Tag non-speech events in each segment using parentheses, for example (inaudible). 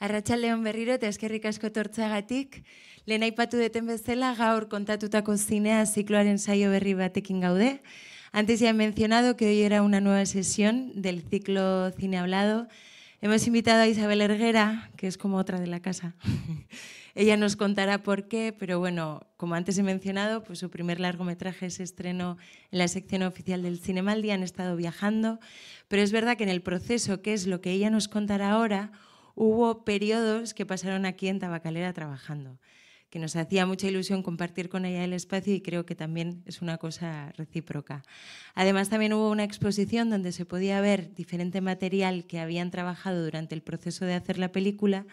León berriro eta eskerrik asko tortzagatik, de aipatu deten bezala gaur kontatutako zinea zikloaren saio berri batekin gaude. Antes ya he mencionado que hoy era una nueva sesión del ciclo Cine Hablado. Hemos invitado a Isabel Erguera, que es como otra de la casa. (laughs) Ella nos contará por qué, pero bueno, como antes he mencionado, pues su primer largometraje se estrenó en la sección oficial del Cinemaldi, han estado viajando, pero es verdad que en el proceso, que es lo que ella nos contará ahora, hubo periodos que pasaron aquí en Tabacalera trabajando, que nos hacía mucha ilusión compartir con ella el espacio y creo que también es una cosa recíproca. Además, también hubo una exposición donde se podía ver diferente material que habían trabajado durante el proceso de hacer la película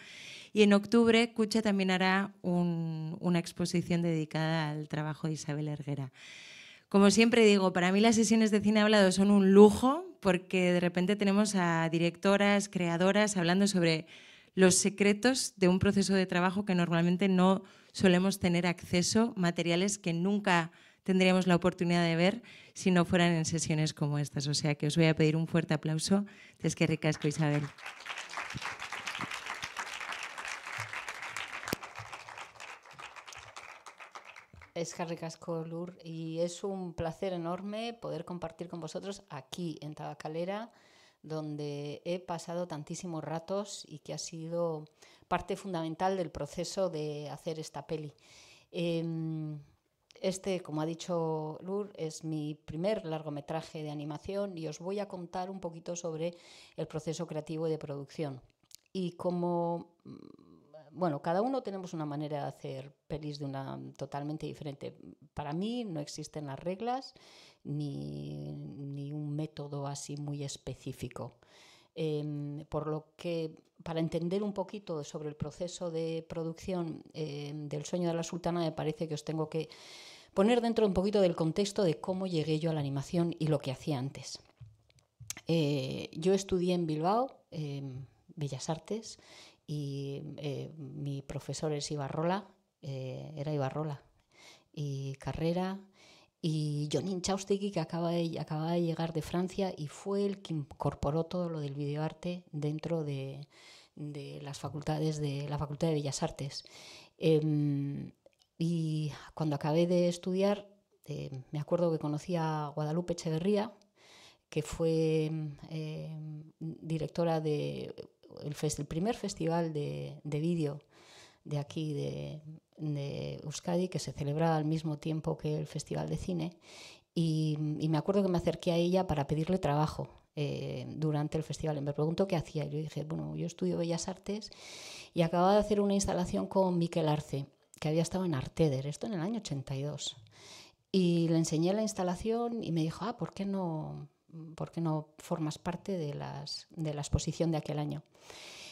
y en octubre Cucha también hará una exposición dedicada al trabajo de Isabel Herguera. Como siempre digo, para mí las sesiones de cine hablado son un lujo, porque de repente tenemos a directoras, creadoras hablando sobre los secretos de un proceso de trabajo que normalmente no solemos tener acceso, materiales que nunca tendríamos la oportunidad de ver si no fueran en sesiones como estas. O sea que os voy a pedir un fuerte aplauso. Es que ricasco, Isabel. Es Harry Casco Lur y es un placer enorme poder compartir con vosotros aquí en Tabacalera, donde he pasado tantísimos ratos y que ha sido parte fundamental del proceso de hacer esta peli. Em, este, como ha dicho Lur, es mi primer largometraje de animación y os voy a contar un poquito sobre el proceso creativo y de producción. Y como bueno, cada uno tenemos una manera de hacer pelis de una totalmente diferente. Para mí no existen las reglas ni, un método así muy específico. Em, por lo que, para entender un poquito sobre el proceso de producción em, del sueño de la sultana, me parece que os tengo que poner dentro un poquito del contexto de cómo llegué yo a la animación y lo que hacía antes. Eh, yo estudié en Bilbao, em, Bellas Artes, y eh, mi profesor es Ibarrola, eh, era Ibarrola, y Carrera, y Jonin Chaustegui, que acaba de, llegar de Francia y fue el que incorporó todo lo del videoarte dentro de, las facultades de la Facultad de Bellas Artes. Em, y cuando acabé de estudiar, eh, me acuerdo que conocí a Guadalupe Echeverría, que fue em, directora de el, primer festival de, vídeo de aquí, de, Euskadi, que se celebraba al mismo tiempo que el Festival de Cine. Y, me acuerdo que me acerqué a ella para pedirle trabajo eh, durante el festival. Y me preguntó qué hacía. Y yo dije, bueno, yo estudio Bellas Artes y acababa de hacer una instalación con Miquel Arce, que había estado en Arteder, esto en el año 82. Y le enseñé la instalación y me dijo, ah, ¿por qué no, porque no formas parte de, la exposición de aquel año.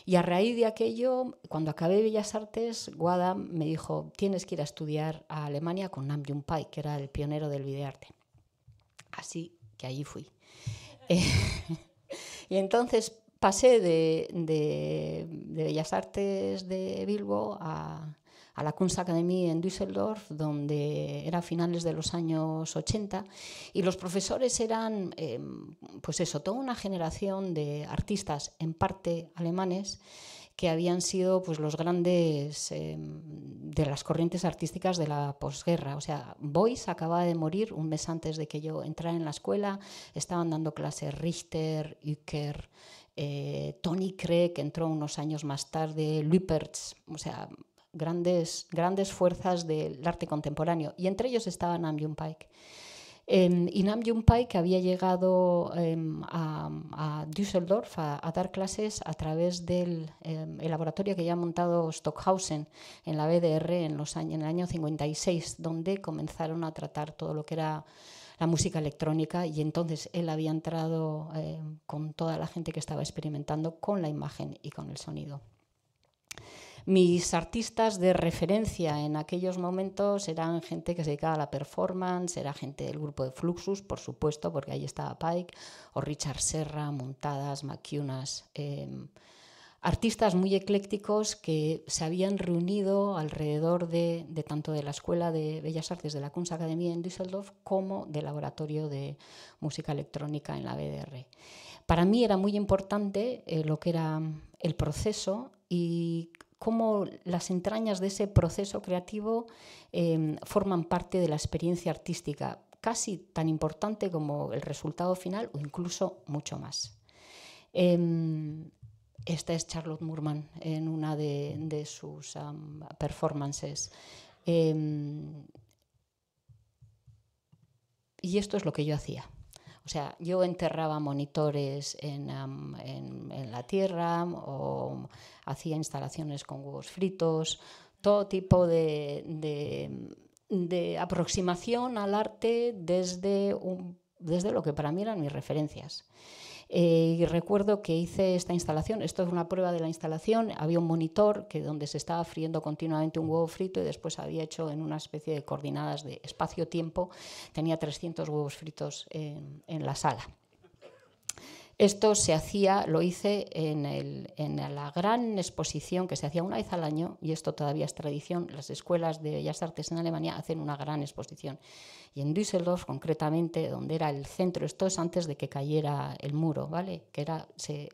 Y a raíz de aquello, cuando acabé Bellas Artes, Guada me dijo, tienes que ir a estudiar a Alemania con Nam June Pai, que era el pionero del videoarte. Así que allí fui. Eh, (laughs) y entonces pasé de, de, Bellas Artes de Bilbo a, a la Kunstakademie en Düsseldorf, donde era a finales de los años 80, y los profesores eran, em, pues eso, toda una generación de artistas, en parte alemanes, que habían sido pues, los grandes em, de las corrientes artísticas de la posguerra. O sea, Beuys acababa de morir un mes antes de que yo entrara en la escuela, estaban dando clases Richter, Uecker, eh, Tony Craig entró unos años más tarde, Lüpertz, o sea, grandes, grandes fuerzas del arte contemporáneo, y entre ellos estaba Nam June Paik. Em, y Nam June Paik había llegado em, a, Düsseldorf a, dar clases a través del em, laboratorio que ya ha montado Stockhausen en la BDR en, los años, en el año 56, donde comenzaron a tratar todo lo que era la música electrónica y entonces él había entrado con toda la gente que estaba experimentando con la imagen y con el sonido. Mis artistas de referencia en aquellos momentos eran gente que se dedicaba a la performance, era gente del grupo de Fluxus, por supuesto, porque ahí estaba Pike, o Richard Serra, Montadas, Macunas. Em, artistas muy eclécticos que se habían reunido alrededor de, tanto de la Escuela de Bellas Artes de la Kunstakademie en Düsseldorf como del Laboratorio de Música Electrónica en la BDR. Para mí era muy importante eh, lo que era el proceso y cómo las entrañas de ese proceso creativo em, forman parte de la experiencia artística, casi tan importante como el resultado final o incluso mucho más. Em, esta es Charlotte Murman en una de, sus performances. Em, y esto es lo que yo hacía. O sea, yo enterraba monitores en, la tierra o hacía instalaciones con huevos fritos, todo tipo de, aproximación al arte desde, desde lo que para mí eran mis referencias. Eh, y recuerdo que hice esta instalación, esto es una prueba de la instalación, había un monitor que donde se estaba friendo continuamente un huevo frito y después había hecho en una especie de coordinadas de espacio-tiempo, tenía 300 huevos fritos en la sala. Esto se hacía, lo hice en, la gran exposición que se hacía una vez al año, y esto todavía es tradición, las escuelas de Bellas Artes en Alemania hacen una gran exposición. Y en Düsseldorf, concretamente, donde era el centro, esto es antes de que cayera el muro, ¿vale? Que era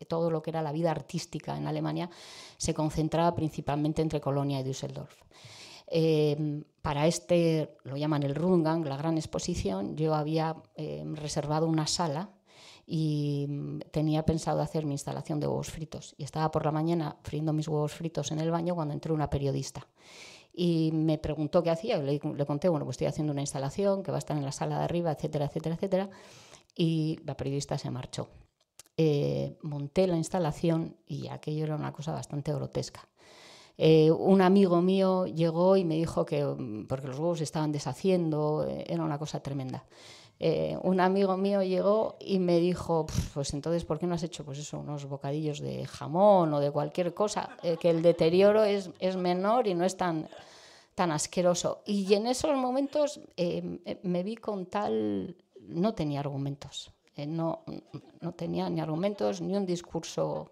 todo lo que era la vida artística en Alemania se concentraba principalmente entre Colonia y Düsseldorf. Em, para este, lo llaman el Rundgang, la gran exposición, yo había em, reservado una sala y mm, tenía pensado hacer mi instalación de huevos fritos. Y estaba por la mañana friendo mis huevos fritos en el baño cuando entró una periodista. Y me preguntó qué hacía, le, le conté, bueno, pues estoy haciendo una instalación que va a estar en la sala de arriba, etcétera, etcétera, etcétera. Y la periodista se marchó. Eh, monté la instalación y aquello era una cosa bastante grotesca. Eh, un amigo mío llegó y me dijo que, mm, porque los huevos estaban deshaciendo, eh, era una cosa tremenda. Eh, un amigo mío llegó y me dijo, pues entonces, ¿por qué no has hecho pues eso, unos bocadillos de jamón o de cualquier cosa? Eh, que el deterioro es, menor y no es tan, tan asqueroso. Y en esos momentos em, eh, me vi con tal... No tenía argumentos, no, tenía ni argumentos, ni un discurso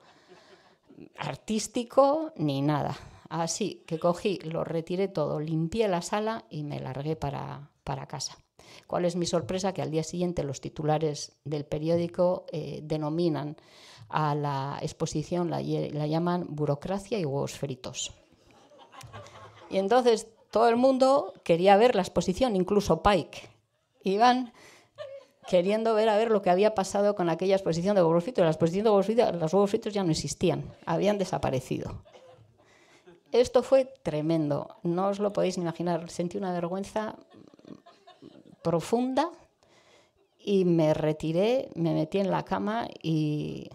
artístico, ni nada. Así que cogí, lo retiré todo, limpié la sala y me largué para casa. ¿Cuál es mi sorpresa? Que al día siguiente los titulares del periódico eh, denominan a la exposición, la, la llaman burocracia y huevos fritos. Y entonces todo el mundo quería ver la exposición, incluso Pike. Iban queriendo ver a ver lo que había pasado con aquella exposición de huevos fritos. La exposición de huevos fritos, los huevos fritos ya no existían, habían desaparecido. Esto fue tremendo, no os lo podéis imaginar. Sentí una vergüenza profunda y me retiré, me metí en la cama y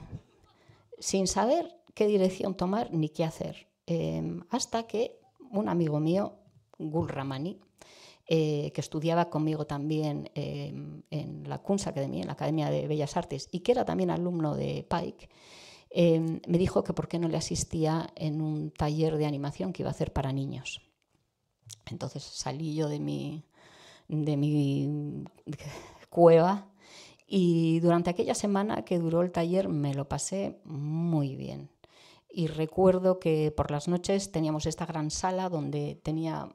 sin saber qué dirección tomar ni qué hacer. Em, hasta que un amigo mío, Gul Ramani, eh, que estudiaba conmigo también em, en la de Academy, en la Academia de Bellas Artes, y que era también alumno de Pike, em, me dijo que por qué no le asistía en un taller de animación que iba a hacer para niños. Entonces salí yo de mi, de mi cueva. Y durante aquella semana que duró el taller me lo pasé muy bien. Y recuerdo que por las noches teníamos esta gran sala donde tenía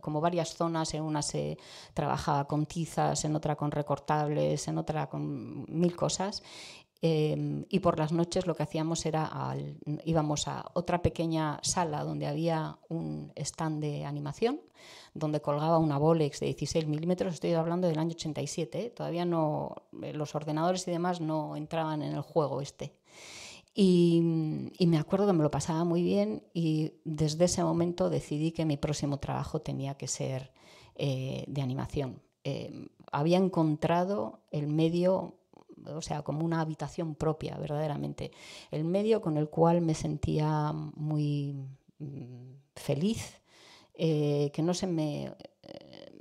como varias zonas. En una se trabajaba con tizas, en otra con recortables, en otra con mil cosas. Em, y por las noches lo que hacíamos era íbamos a otra pequeña sala donde había un stand de animación donde colgaba una Bolex de 16 milímetros, estoy hablando del año 87, ¿eh? todavía no, eh, los ordenadores y demás no entraban en el juego este. Y, me acuerdo que me lo pasaba muy bien y desde ese momento decidí que mi próximo trabajo tenía que ser eh, de animación. Em, había encontrado el medio o sea, como una habitación propia, verdaderamente. El medio con el cual me sentía muy mm, feliz, eh, que no se me eh,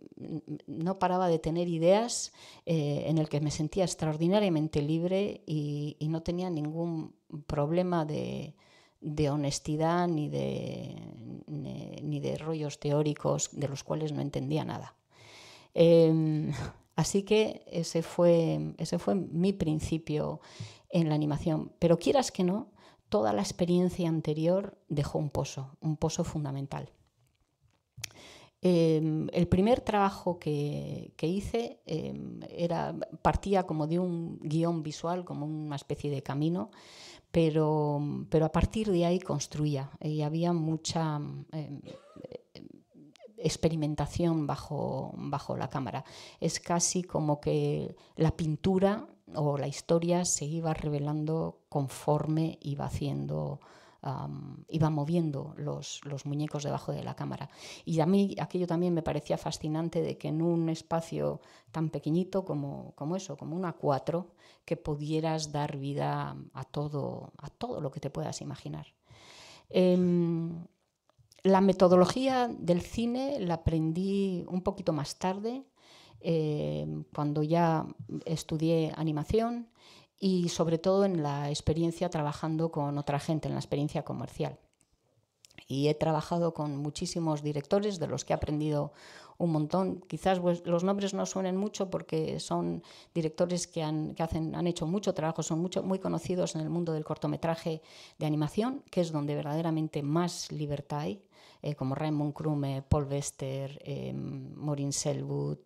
no paraba de tener ideas eh, en el que me sentía extraordinariamente libre y, no tenía ningún problema de, honestidad ni de, ni, de rollos teóricos de los cuales no entendía nada. Em, Así que ese fue, ese fue mi principio en la animación. Pero quieras que no, toda la experiencia anterior dejó un pozo, un pozo fundamental. Em, el primer trabajo que, hice em, era, partía como de un guión visual, como una especie de camino, pero, a partir de ahí construía y había mucha... Em, experimentación bajo, bajo la cámara. Es casi como que la pintura o la historia se iba revelando conforme iba haciendo... iba moviendo los, los, muñecos debajo de la cámara. Y a mí aquello también me parecía fascinante de que en un espacio tan pequeñito como, eso, como una cuatro 4 que pudieras dar vida a todo, a todo lo que te puedas imaginar. Em, la metodología del cine la aprendí un poquito más tarde, eh, cuando ya estudié animación y sobre todo en la experiencia trabajando con otra gente, en la experiencia comercial. Y he trabajado con muchísimos directores de los que he aprendido un montón. Quizás pues, los nombres no suenen mucho porque son directores que, han, que hacen, han hecho mucho trabajo, son mucho, muy conocidos en el mundo del cortometraje de animación, que es donde verdaderamente más libertad hay. Eh, como Raymond krume Paul Wester, em, Maureen Selwood,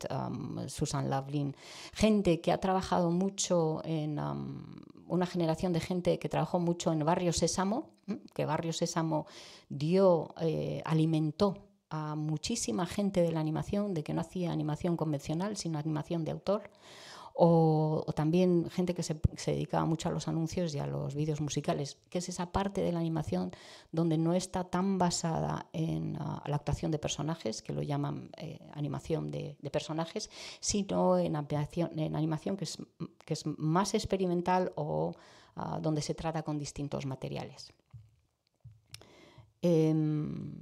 Susan Lavlin, gente que ha trabajado mucho en una generación de gente que trabajó mucho en Barrio Sésamo, que Barrio Sésamo dio, eh, alimentó a muchísima gente de la animación, de que no hacía animación convencional, sino animación de autor. O, también gente que se, dedica dedicaba mucho a los anuncios y a los vídeos musicales, que es esa parte de la animación donde no está tan basada en ah, la actuación de personajes, que lo llaman eh, animación de, personajes, sino en, animación, que es, más experimental o ah, donde se trata con distintos materiales. Em,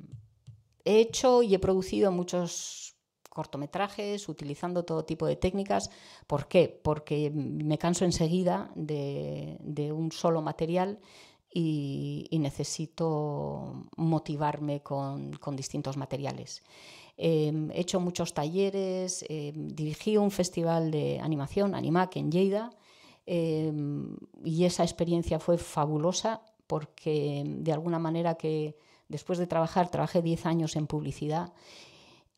he hecho y he producido muchos cortometrajes, utilizando todo tipo de técnicas. ¿Por qué? Porque me canso enseguida de, un solo material y, necesito motivarme con, distintos materiales. Em, he hecho muchos talleres, em, dirigí un festival de animación, Animac, en Lleida, em, y esa experiencia fue fabulosa porque de alguna manera que después de trabajar, trabajé 10 años en publicidad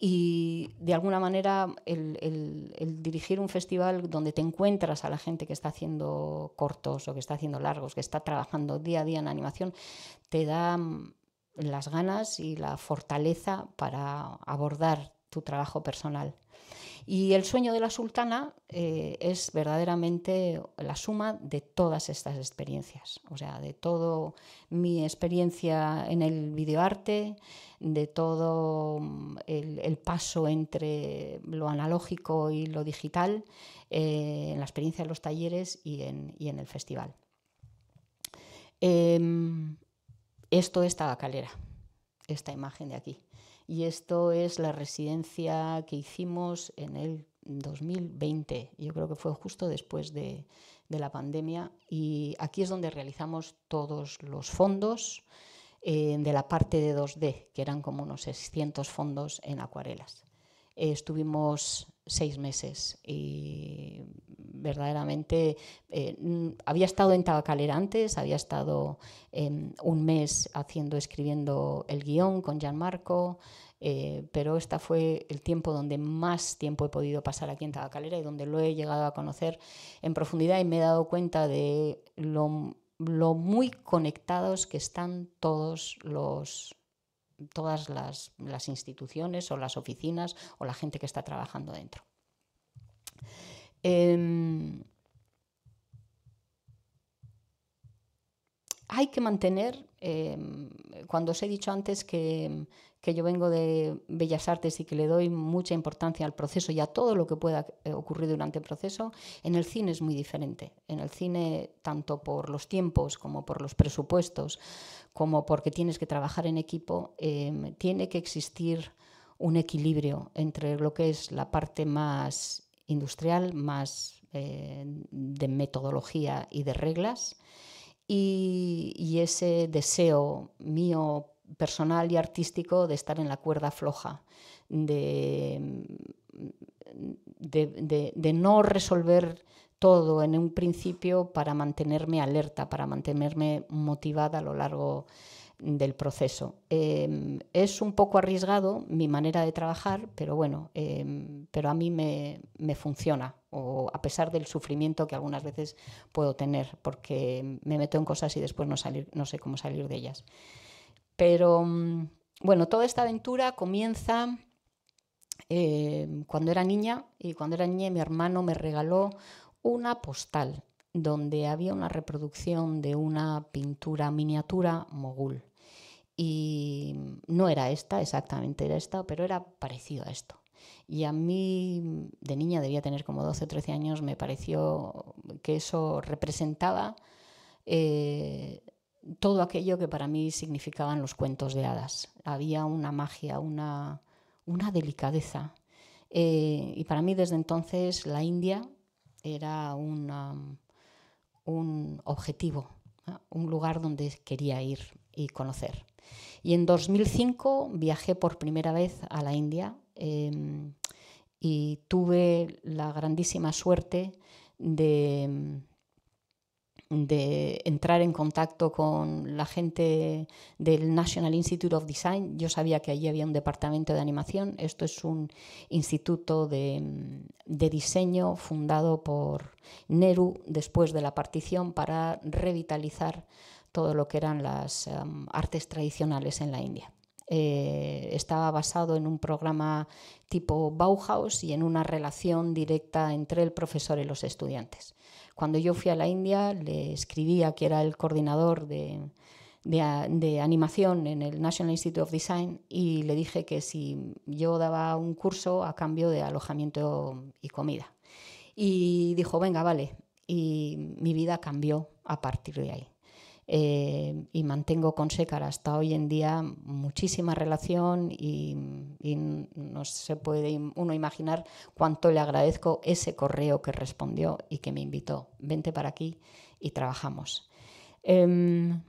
y de alguna manera el, dirigir un festival donde te encuentras a la gente que está haciendo cortos o que está haciendo largos, que está trabajando día a día en animación, te da mm, las ganas y la fortaleza para abordar tu trabajo personal. Y el sueño de la sultana eh, es verdaderamente la suma de todas estas experiencias, o sea, de todo mi experiencia en el videoarte, de todo mm, el, paso entre lo analógico y lo digital, eh, en la experiencia de los talleres y en, el festival. Em, esto es calera, esta imagen de aquí y esto es la residencia que hicimos en el 2020, yo creo que fue justo después de, la pandemia, y aquí es donde realizamos todos los fondos eh, de la parte de 2D, que eran como unos 600 fondos en acuarelas. Eh, estuvimos seis meses y verdaderamente eh, mm, había estado en Tabacalera antes, había estado em, un mes haciendo, escribiendo el guión con Gianmarco, Marco, eh, pero este fue el tiempo donde más tiempo he podido pasar aquí en Tabacalera y donde lo he llegado a conocer en profundidad y me he dado cuenta de lo muy conectados que están todos los todas las, instituciones o las oficinas o la gente que está trabajando dentro. Em, hay que mantener, em, cuando os he dicho antes que em, que yo vengo de Bellas Artes y que le doy mucha importancia al proceso y a todo lo que pueda eh, ocurrir durante el proceso, en el cine es muy diferente. En el cine, tanto por los tiempos como por los presupuestos, como porque tienes que trabajar en equipo, em, tiene que existir un equilibrio entre lo que es la parte más industrial, más eh, de metodología y de reglas, y, y, ese deseo mío personal y artístico de estar en la cuerda floja, de, no resolver todo en un principio para mantenerme alerta, para mantenerme motivada a lo largo del proceso. Em, es un poco arriesgado mi manera de trabajar, pero bueno, em, pero a mí me, funciona, o a pesar del sufrimiento que algunas veces puedo tener, porque me meto en cosas y después no, salir, no sé cómo salir de ellas. Pero mm, bueno, toda esta aventura comienza eh, cuando era niña y cuando era niña mi hermano me regaló una postal donde había una reproducción de una pintura miniatura mogul. Y no era esta exactamente, era esta, pero era parecido a esto. Y a mí, de niña, debía tener como 12 o 13 años, me pareció que eso representaba eh, todo aquello que para mí significaban los cuentos de hadas. Había una magia, una, delicadeza. Eh, y para mí desde entonces la India era un objetivo, un lugar donde quería ir y conocer. Y en 2005 viajé por primera vez a la India em, y tuve la grandísima suerte de de entrar en contacto con la gente del National Institute of Design. Yo sabía que allí había un departamento de animación. Esto es un instituto de, diseño fundado por Nehru después de la partición para revitalizar todo lo que eran las um, artes tradicionales en la India. Eh, estaba basado en un programa tipo Bauhaus y en una relación directa entre el profesor y los estudiantes. Cuando yo fui a la India, le escribía que era el coordinador de, de, animación en el National Institute of Design y le dije que si yo daba un curso a cambio de alojamiento y comida. Y dijo, venga, vale. Y mi vida cambió a partir de ahí. Eh, y mantengo con Secar hasta hoy en día muchísima relación y, no se puede uno imaginar cuánto le agradezco ese correo que respondió y que me invitó, vente para aquí y trabajamos. Em,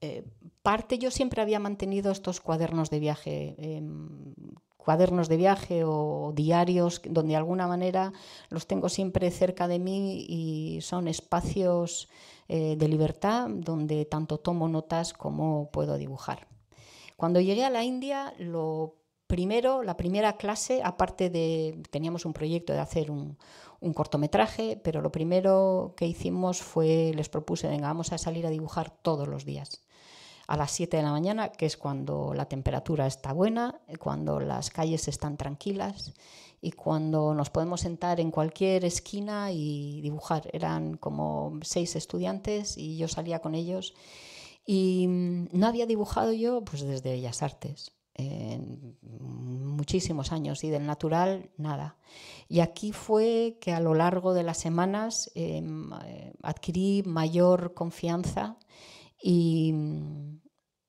eh, parte yo siempre había mantenido estos cuadernos de viaje em, cuadernos de viaje o diarios, donde de alguna manera los tengo siempre cerca de mí y son espacios eh, de libertad donde tanto tomo notas como puedo dibujar. Cuando llegué a la India, lo primero, la primera clase, aparte de, teníamos un proyecto de hacer un, cortometraje, pero lo primero que hicimos fue, les propuse, venga, vamos a salir a dibujar todos los días. A las 7 de la mañana, que es cuando la temperatura está buena, cuando las calles están tranquilas y cuando nos podemos sentar en cualquier esquina y dibujar. Eran como seis estudiantes y yo salía con ellos. Y mm, no había dibujado yo pues desde Bellas Artes, en muchísimos años, y del natural nada. Y aquí fue que a lo largo de las semanas em, eh, adquirí mayor confianza y, mm,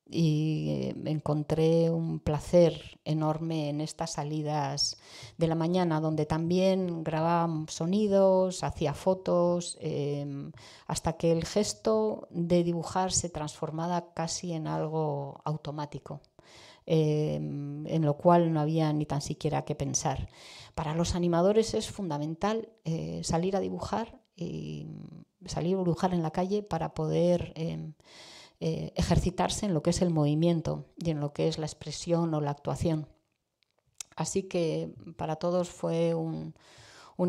y eh, encontré un placer enorme en estas salidas de la mañana, donde también grababa sonidos, hacía fotos, em, hasta que el gesto de dibujar se transformaba casi en algo automático. Em, en lo cual no había ni tan siquiera que pensar. Para los animadores es fundamental eh, salir a dibujar y salir a dibujar en la calle para poder em, eh, ejercitarse en lo que es el movimiento y en lo que es la expresión o la actuación. Así que para todos fue un,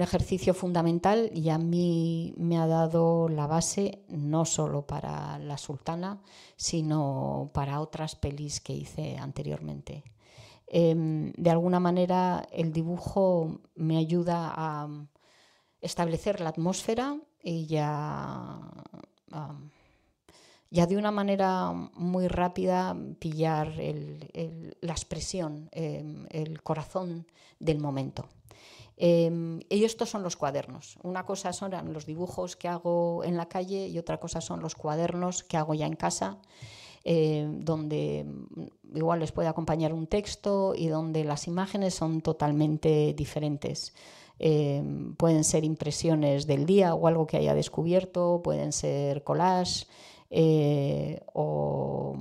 ejercicio fundamental y a mí me ha dado la base no solo para La Sultana, sino para otras pelis que hice anteriormente. Em, de alguna manera el dibujo me ayuda a establecer la atmósfera y a ya de una manera muy rápida pillar la expresión, em, el corazón del momento. Em, y estos son los cuadernos. Una cosa son los dibujos que hago en la calle y otra cosa son los cuadernos que hago ya en casa, eh, donde mm, igual les puede acompañar un texto y donde las imágenes son totalmente diferentes. Em, pueden ser impresiones del día o algo que haya descubierto, pueden ser collages, eh, o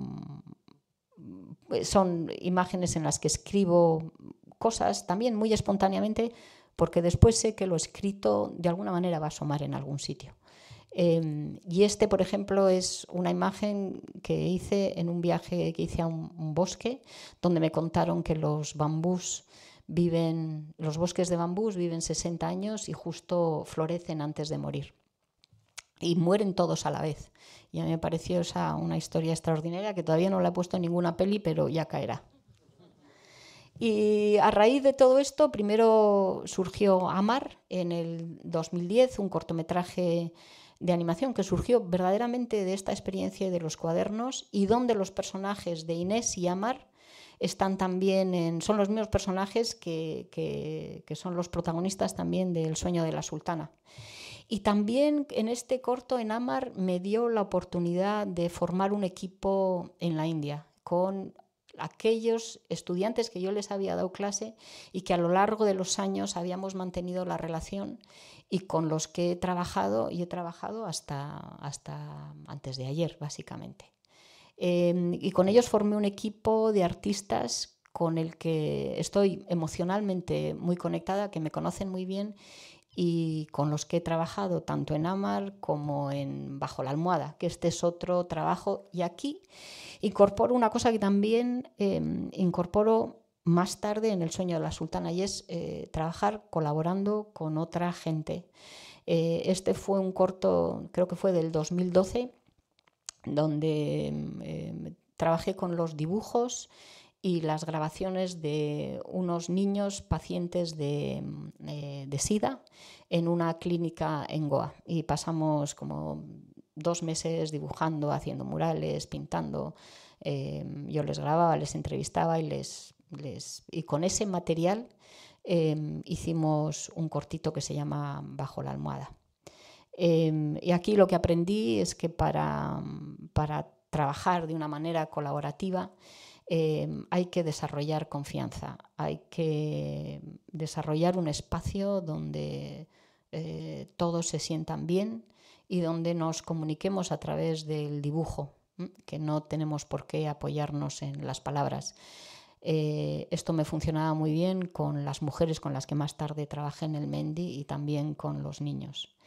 mm, son imágenes en las que escribo cosas también muy espontáneamente, porque después sé que lo escrito de alguna manera va a asomar en algún sitio. Em, y este, por ejemplo, es una imagen que hice en un viaje que hice a un, un bosque, donde me contaron que los bambús viven, los bosques de bambús viven 60 años y justo florecen antes de morir y mueren todos a la vez. Y a mí me pareció esa una historia extraordinaria que todavía no la he puesto en ninguna peli, pero ya caerá. Y a raíz de todo esto, primero surgió Amar en el 2010, un cortometraje de animación que surgió verdaderamente de esta experiencia de los cuadernos y donde los personajes de Inés y Amar están también en, son los mismos personajes que, que son los protagonistas también del Sueño de la Sultana. Y también en este corto en Amar me dio la oportunidad de formar un equipo en la India con aquellos estudiantes que yo les había dado clase y que a lo largo de los años habíamos mantenido la relación y con los que he trabajado y he trabajado hasta, hasta antes de ayer, básicamente. Em, y con ellos formé un equipo de artistas con el que estoy emocionalmente muy conectada, que me conocen muy bien y con los que he trabajado tanto en Amar como en Bajo la Almohada, que este es otro trabajo. Y aquí incorporo una cosa que también em, incorporo más tarde en El sueño de la sultana y es eh, trabajar colaborando con otra gente. Eh, este fue un corto, creo que fue del 2012, donde em, em, trabajé con los dibujos y las grabaciones de unos niños pacientes mm, eh, de, SIDA en una clínica en Goa. Y pasamos como dos meses dibujando, haciendo murales, pintando. Eh, yo les grababa, les entrevistaba y, les, les y con ese material eh, hicimos un cortito que se llama Bajo la almohada. y aquí lo que aprendí es que para, para trabajar de una manera colaborativa Em, hay que desarrollar confianza, hay que desarrollar un espacio donde eh, todos se sientan bien y donde nos comuniquemos a través del dibujo, que no tenemos por qué apoyarnos en las palabras. Eh, esto me funcionaba muy bien con las mujeres con las que más tarde trabajé en el Mendi y también con los niños.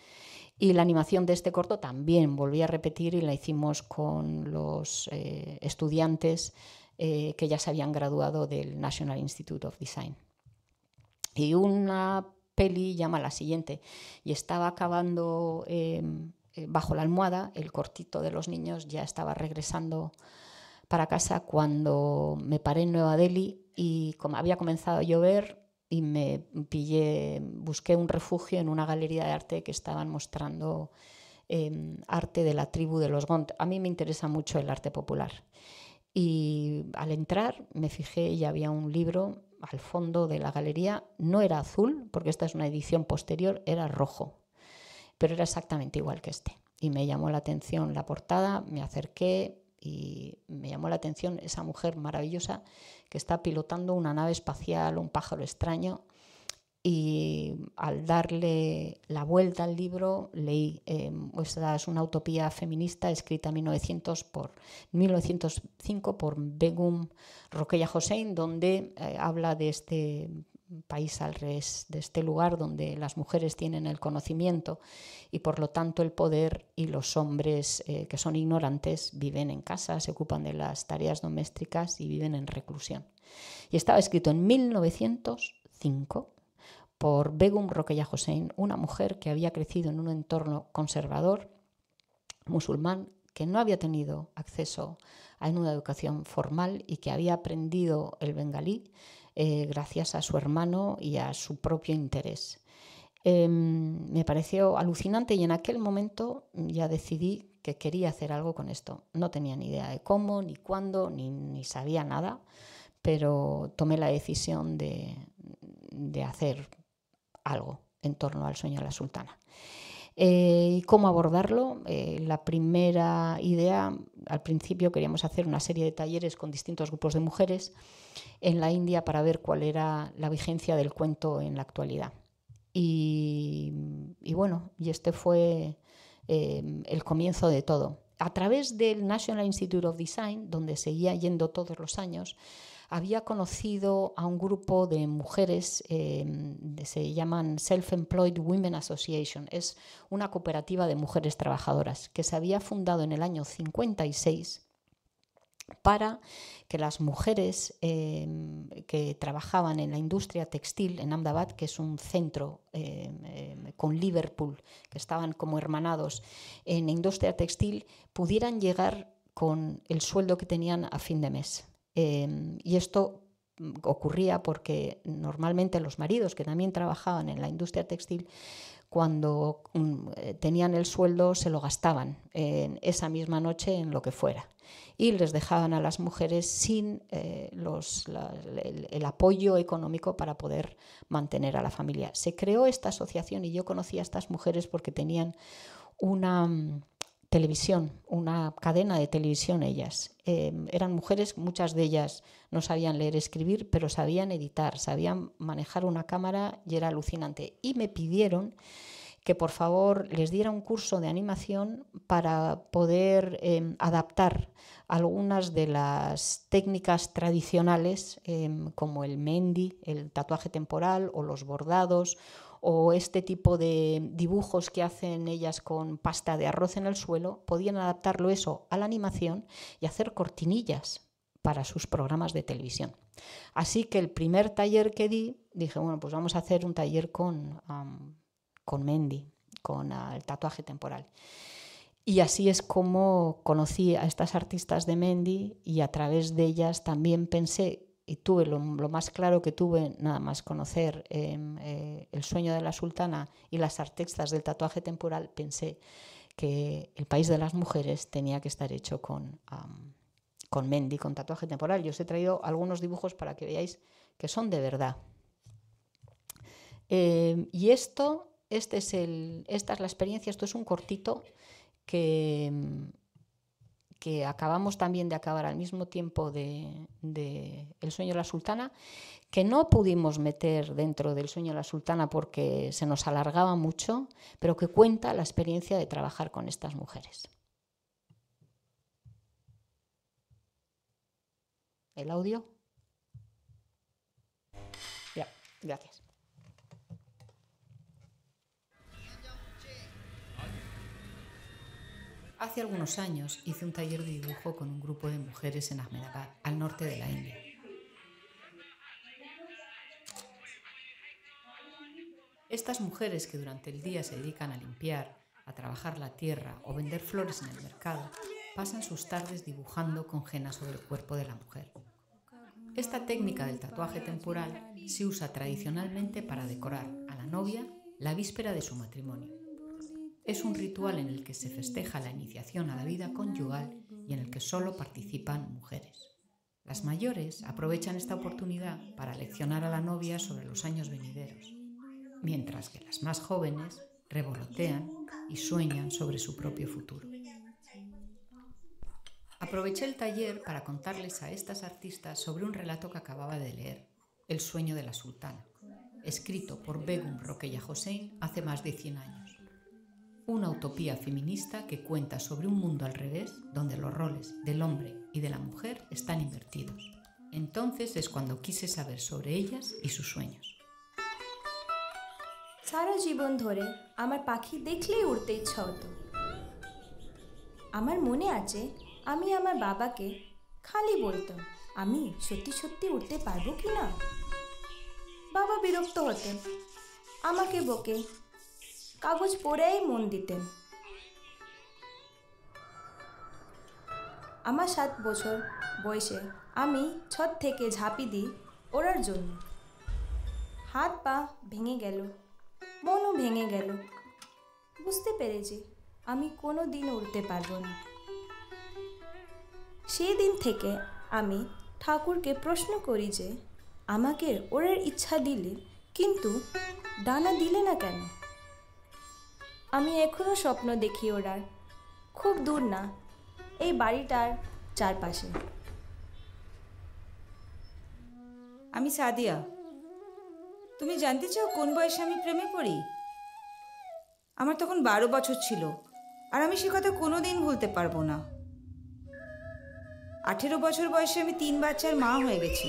Y la animación de este corto también volví a repetir y la hicimos con los eh, estudiantes eh, que ya se habían graduado del National Institute of Design. Y una peli llama la siguiente, y estaba acabando em, eh, bajo la almohada, el cortito de los niños ya estaba regresando para casa cuando me paré en Nueva Delhi y como había comenzado a llover y me pillé, busqué un refugio en una galería de arte que estaban mostrando em, arte de la tribu de los Gond. A mí me interesa mucho el arte popular. Y al entrar me fijé y había un libro al fondo de la galería. No era azul, porque esta es una edición posterior, era rojo, pero era exactamente igual que este. Y me llamó la atención la portada, me acerqué y me llamó la atención esa mujer maravillosa que está pilotando una nave espacial, un pájaro extraño, y al darle la vuelta al libro leí em, Esta es una utopía feminista escrita en 1900 por, 1905 por Begum Roqueya Hossein, donde eh, habla de este país al revés, de este lugar donde las mujeres tienen el conocimiento y por lo tanto el poder y los hombres eh, que son ignorantes viven en casa, se ocupan de las tareas domésticas y viven en reclusión. Y estaba escrito en 1905 por Begum Roqueya Hossein, una mujer que había crecido en un entorno conservador musulmán, que no había tenido acceso a una educación formal y que había aprendido el bengalí eh, gracias a su hermano y a su propio interés. Em, me pareció alucinante y en aquel momento ya decidí que quería hacer algo con esto. No tenía ni idea de cómo, ni cuándo, ni, sabía nada, pero tomé la decisión de, de hacer algo en torno al sueño de la sultana. Eh, ¿Y cómo abordarlo? Eh, la primera idea, al principio queríamos hacer una serie de talleres con distintos grupos de mujeres en la India para ver cuál era la vigencia del cuento en la actualidad. Y, bueno, y este fue eh, el comienzo de todo. A través del National Institute of Design, donde seguía yendo todos los años, había conocido a un grupo de mujeres, que eh, se llaman Self-Employed Women Association, es una cooperativa de mujeres trabajadoras que se había fundado en el año 56 para que las mujeres eh, que trabajaban en la industria textil en Ahmedabad, que es un centro eh, con Liverpool, que estaban como hermanados en la industria textil, pudieran llegar con el sueldo que tenían a fin de mes. Em, y esto mm, ocurría porque normalmente los maridos que también trabajaban en la industria textil, cuando mm, eh, tenían el sueldo se lo gastaban en esa misma noche en lo que fuera y les dejaban a las mujeres sin eh, los, el, el, apoyo económico para poder mantener a la familia. Se creó esta asociación y yo conocí a estas mujeres porque tenían una mm, televisión, una cadena de televisión ellas. Em, eran mujeres, muchas de ellas no sabían leer, escribir, pero sabían editar, sabían manejar una cámara y era alucinante. Y me pidieron que por favor les diera un curso de animación para poder em, adaptar algunas de las técnicas tradicionales em, como el mendi, el tatuaje temporal o los bordados o este tipo de dibujos que hacen ellas con pasta de arroz en el suelo, podían adaptarlo eso a la animación y hacer cortinillas para sus programas de televisión. Así que el primer taller que di, dije, bueno, pues vamos a hacer un taller con, con Mendy, con ah, el tatuaje temporal. Y así es como conocí a estas artistas de Mendy y a través de ellas también pensé y tuve lo, más claro que tuve, nada más conocer em, eh, el sueño de la sultana y las artextas del tatuaje temporal, pensé que el país de las mujeres tenía que estar hecho con, con Mendy, con tatuaje temporal. Yo os he traído algunos dibujos para que veáis que son de verdad. Em, y esto, este es el, esta es la experiencia, esto es un cortito que em, que acabamos también de acabar al mismo tiempo de, El sueño de la sultana, que no pudimos meter dentro del sueño de la sultana porque se nos alargaba mucho, pero que cuenta la experiencia de trabajar con estas mujeres. ¿El audio? Ya, gracias. Hace algunos años hice un taller de dibujo con un grupo de mujeres en Ahmedabad, al norte de la India. Estas mujeres que durante el día se dedican a limpiar, a trabajar la tierra o vender flores en el mercado, pasan sus tardes dibujando con jena sobre el cuerpo de la mujer. Esta técnica del tatuaje temporal se usa tradicionalmente para decorar a la novia la víspera de su matrimonio es un ritual en el que se festeja la iniciación a la vida conyugal y en el que solo participan mujeres. Las mayores aprovechan esta oportunidad para leccionar a la novia sobre los años venideros, mientras que las más jóvenes revolotean y sueñan sobre su propio futuro. Aproveché el taller para contarles a estas artistas sobre un relato que acababa de leer, El sueño de la sultana, escrito por Begum Roqueya Hossein hace más de 100 años una utopía feminista que cuenta sobre un mundo al revés, donde los roles del hombre y de la mujer están invertidos. Entonces es cuando quise saber sobre ellas y sus sueños. সারা জীবন ধরে আমার পাখি দেখলেই উড়তে ইচ্ছা হতো আমার মনে আছে আমি আমার বাবাকে খালি বলতাম আমি সত্যি সত্যি উঠতে পারবো কি না বাবা বিরক্ত হতেন আমাকে বকে কাগজ পড়েই মন দিতেন আমার সাত বছর বয়সে আমি ছত থেকে ঝাঁপি দিই ওড়ার জন্য হাত পা ভেঙে গেল মনও ভেঙে গেল বুঝতে পেরেছি আমি কোনো দিন উড়তে পারবো না সেই দিন থেকে আমি ঠাকুরকে প্রশ্ন করি যে আমাকে ওড়ার ইচ্ছা দিলে কিন্তু ডানা দিলে না কেন আমি এখনও স্বপ্ন দেখি ওরার খুব দূর না এই বাড়িটার চারপাশে আমি সাদিয়া তুমি জানতে চাও কোন বয়সে আমি প্রেমে পড়ি আমার তখন বারো বছর ছিল আর আমি সে কথা কোনো দিন ভুলতে পারবো না আঠেরো বছর বয়সে আমি তিন বাচ্চার মা হয়ে গেছি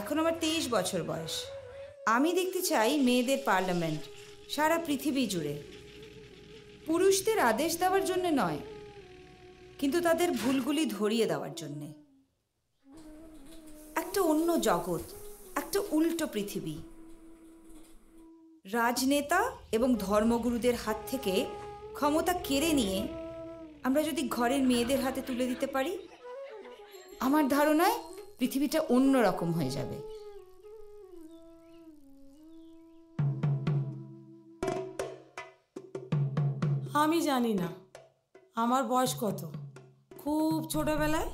এখন আমার তেইশ বছর বয়স আমি দেখতে চাই মেয়েদের পার্লামেন্ট সারা পৃথিবী জুড়ে পুরুষদের আদেশ দেওয়ার জন্য নয় কিন্তু তাদের ভুলগুলি ধরিয়ে দেওয়ার জন্যে একটা অন্য জগৎ একটা উল্টো পৃথিবী রাজনেতা এবং ধর্মগুরুদের হাত থেকে ক্ষমতা কেড়ে নিয়ে আমরা যদি ঘরের মেয়েদের হাতে তুলে দিতে পারি আমার ধারণায় পৃথিবীটা অন্য রকম হয়ে যাবে আমি জানি না আমার বয়স কত খুব ছোটোবেলায়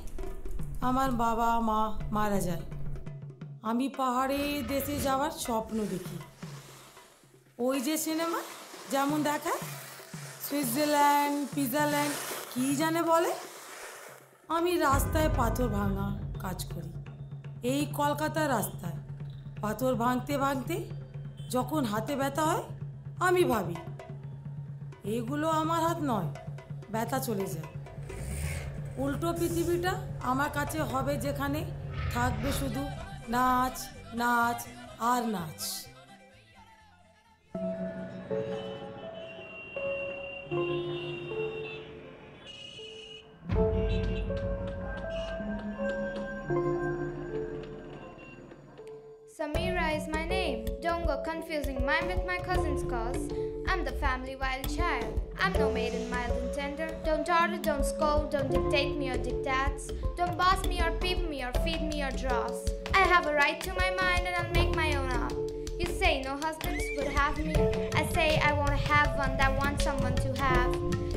আমার বাবা মা মারা যায় আমি পাহাড়ে দেশে যাওয়ার স্বপ্ন দেখি ওই যে সিনেমা যেমন দেখা সুইজারল্যান্ড পিজাল্যান্ড কী জানে বলে আমি রাস্তায় পাথর ভাঙা কাজ করি এই কলকাতার রাস্তায় পাথর ভাঙতে ভাঙতে যখন হাতে ব্যথা হয় আমি ভাবি এগুলো আমার হাত নয় ব্যথা চলে যায় উল্টো পৃথিবীটা আমার কাছে হবে যেখানে থাকবে শুধু নাচ নাচ আর নাচ Samira is my name. Don't go confusing mine with my cousin's cause. I'm the family wild child. I'm no maiden mild and tender. Don't order, don't scold, don't dictate me or dictats. Don't boss me or peep me or feed me or dross. I have a right to my mind and I'll make my own up. You say no husbands would have me. I say I won't have one that wants someone to have.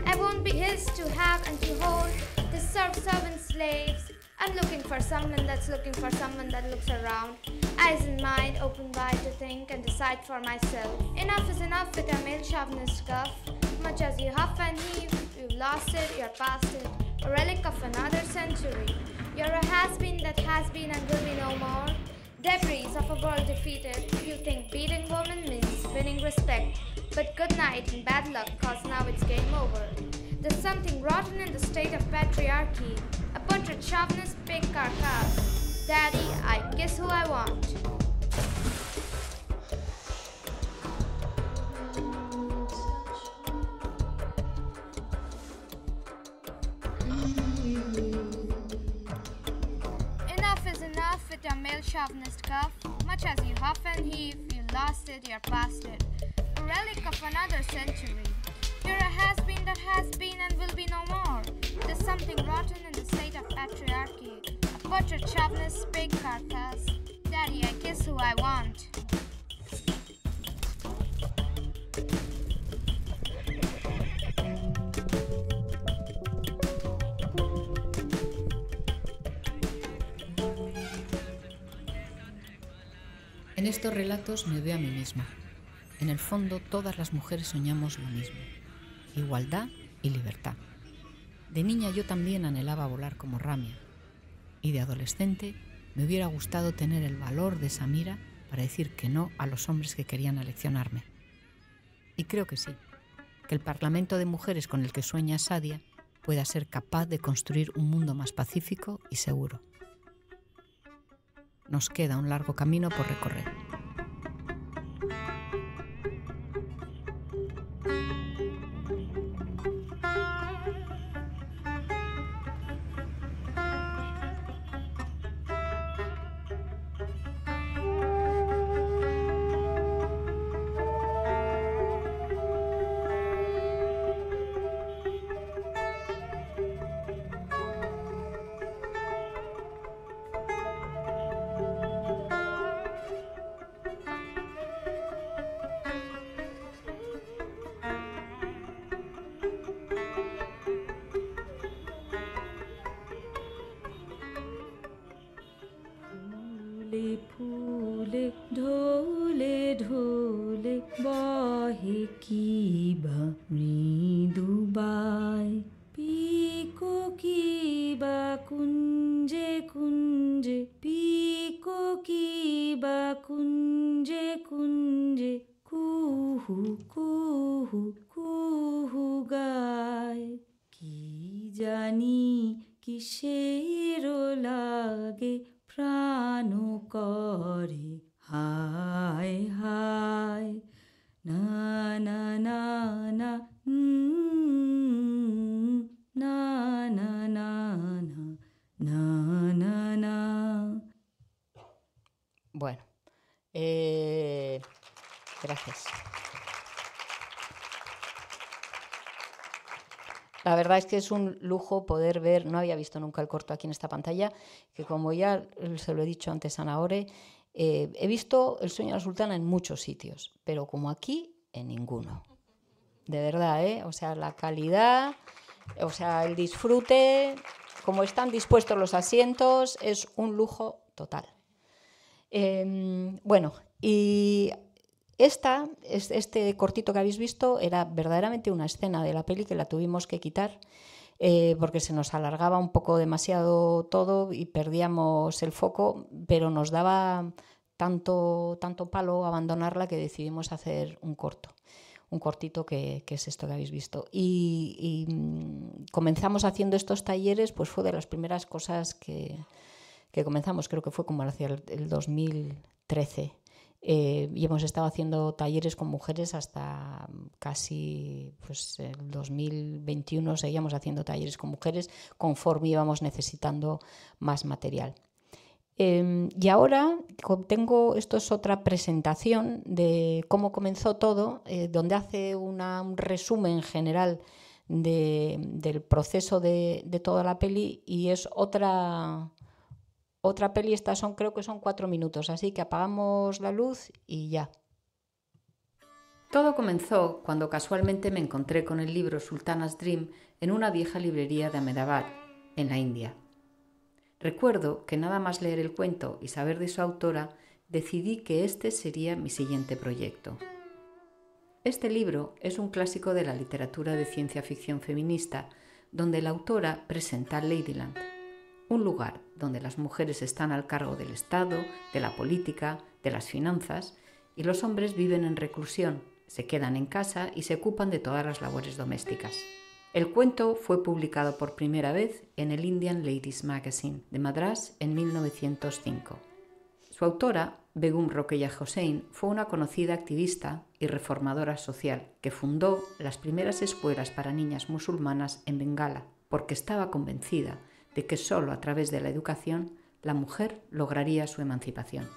I won't be his to have and to hold. To serve, servants, slaves. I'm looking for someone that's looking for someone that looks around. Eyes and mind open wide to think and decide for myself. Enough is enough with a male Shavna's scuff. Much as you huff and heave, you've lost it, you're past it. A relic of another century. You're a has-been that has been and will be no more. Debris of a world defeated. You think beating woman means winning respect. But good night and bad luck, cause now it's game over. There's something rotten in the state of patriarchy want to shove this big cock Daddy, I guess who I want. Enough is enough with your male chauvinist cuff. Much as you huff and heave, you lost it, you're past it. A relic of another century. You're a has been that has been and will be no more. There's something rotten in the state of patriarchy. A your sharpness, big carcass. Daddy, I guess who I want. En estos relatos me veo a mí misma. En el fondo, todas las mujeres soñamos lo mismo igualdad y libertad. De niña yo también anhelaba volar como Ramia y de adolescente me hubiera gustado tener el valor de Samira para decir que no a los hombres que querían aleccionarme. Y creo que sí, que el Parlamento de Mujeres con el que sueña Sadia pueda ser capaz de construir un mundo más pacífico y seguro. Nos queda un largo camino por recorrer. kişi es que es un lujo poder ver, no había visto nunca el corto aquí en esta pantalla, que como ya se lo he dicho antes a Naore, eh, he visto El sueño de la sultana en muchos sitios, pero como aquí, en ninguno. De verdad, ¿eh? O sea, la calidad, o sea, el disfrute, como están dispuestos los asientos, es un lujo total. Em, bueno, y esta, este cortito que habéis visto era verdaderamente una escena de la peli que la tuvimos que quitar eh, porque se nos alargaba un poco demasiado todo y perdíamos el foco, pero nos daba tanto, tanto palo abandonarla que decidimos hacer un corto un cortito que, es esto que habéis visto. Y, mm, comenzamos haciendo estos talleres, pues fue de las primeras cosas que, comenzamos, creo que fue como hacia el 2013. Eh, y hemos estado haciendo talleres con mujeres hasta casi pues, el 2021, seguíamos haciendo talleres con mujeres conforme íbamos necesitando más material. Em, y ahora tengo, esto es otra presentación de cómo comenzó todo, eh, donde hace un resumen general del proceso de, toda la peli y es otra, otra peli, estas son, creo que son cuatro minutos, así que apagamos la luz y ya. Todo comenzó cuando casualmente me encontré con el libro Sultana's Dream en una vieja librería de Ahmedabad, en la India. Recuerdo que nada más leer el cuento y saber de su autora, decidí que este sería mi siguiente proyecto. Este libro es un clásico de la literatura de ciencia ficción feminista, donde la autora presenta a Ladyland, un lugar donde las mujeres están al cargo del Estado, de la política, de las finanzas, y los hombres viven en reclusión, se quedan en casa y se ocupan de todas las labores domésticas. El cuento fue publicado por primera vez en el Indian Ladies Magazine de Madras en 1905. Su autora, Begum Rokeya Hossein, fue una conocida activista y reformadora social que fundó las primeras escuelas para niñas musulmanas en Bengala, porque estaba convencida de que solo a través de la educación la mujer lograría su emancipación.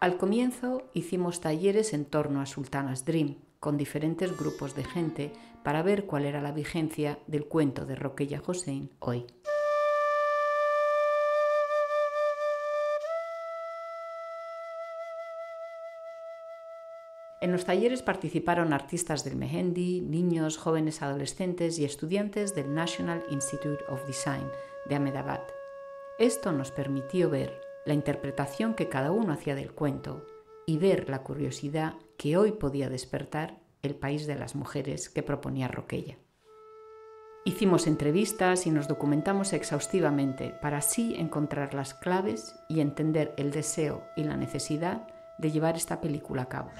Al comienzo hicimos talleres en torno a Sultanas Dream con diferentes grupos de gente para ver cuál era la vigencia del cuento de Roquella Hossein hoy. En los talleres participaron artistas del Mehendi, niños, jóvenes adolescentes y estudiantes del National Institute of Design de Ahmedabad. Esto nos permitió ver la interpretación que cada uno hacía del cuento y ver la curiosidad que hoy podía despertar el país de las mujeres que proponía Roquella. Hicimos entrevistas y nos documentamos exhaustivamente para así encontrar las claves y entender el deseo y la necesidad de llevar esta película a cabo.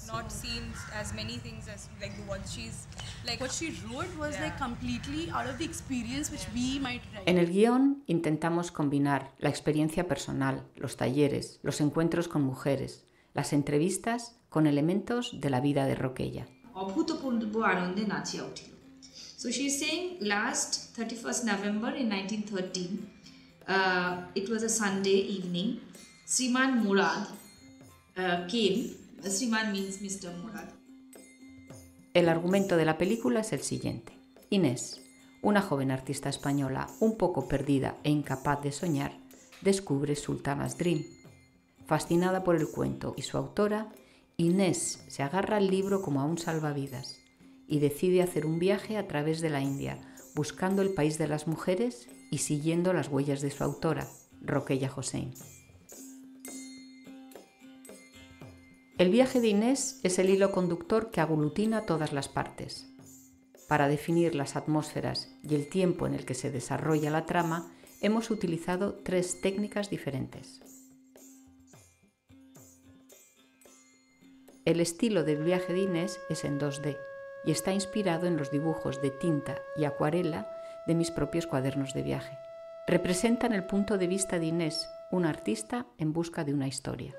Uh, not seen as many things as like the what she's like what she wrote was yeah. like completely out of the experience which yeah. we might write. En el guión intentamos combinar la experiencia personal, los talleres, los encuentros con mujeres, las entrevistas con elementos de la vida de Roquella. So she's saying last 31st November in 1913 el argumento de la película es el siguiente. Inés, una joven artista española un poco perdida e incapaz de soñar, descubre Sultana's Dream. Fascinada por el cuento y su autora, Inés se agarra al libro como a un salvavidas y decide hacer un viaje a través de la India, buscando el país de las mujeres y siguiendo las huellas de su autora, Roqueya Hossein. El viaje de Inés es el hilo conductor que aglutina todas las partes. Para definir las atmósferas y el tiempo en el que se desarrolla la trama, hemos utilizado tres técnicas diferentes. El estilo del viaje de Inés es en 2D y está inspirado en los dibujos de tinta y acuarela de mis propios cuadernos de viaje. Representan el punto de vista de Inés, una artista en busca de una historia.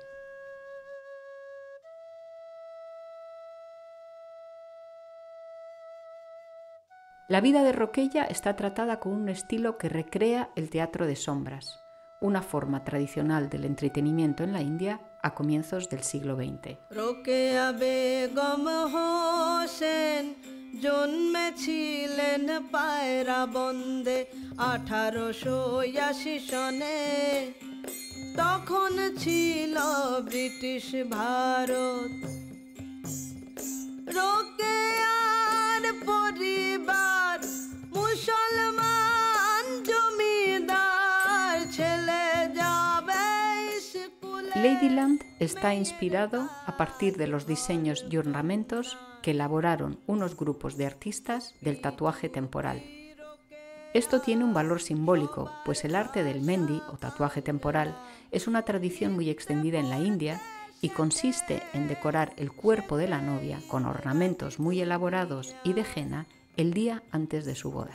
La vida de Roquella está tratada con un estilo que recrea el teatro de sombras, una forma tradicional del entretenimiento en la India a comienzos del siglo XX. জন্মেছিলেন পায়রা বন্দে আঠারোশো আশি সনে তখন ছিল ব্রিটিশ ভারত রোকে আর পরিবার মুসলমান Ladyland está inspirado a partir de los diseños y ornamentos que elaboraron unos grupos de artistas del tatuaje temporal. Esto tiene un valor simbólico, pues el arte del mendi o tatuaje temporal es una tradición muy extendida en la India y consiste en decorar el cuerpo de la novia con ornamentos muy elaborados y de jena el día antes de su boda.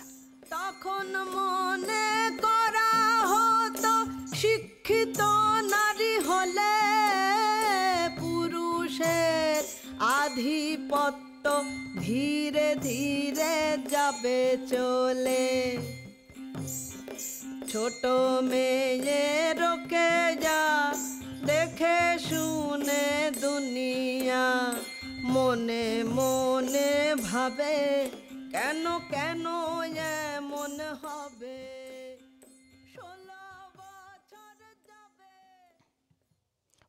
আধিপত্য ধীরে ধীরে যাবে চলে ছোট মেয়ে রোকে যা দেখে শুনে দুনিয়া মনে মনে ভাবে কেন কেন মনে হয়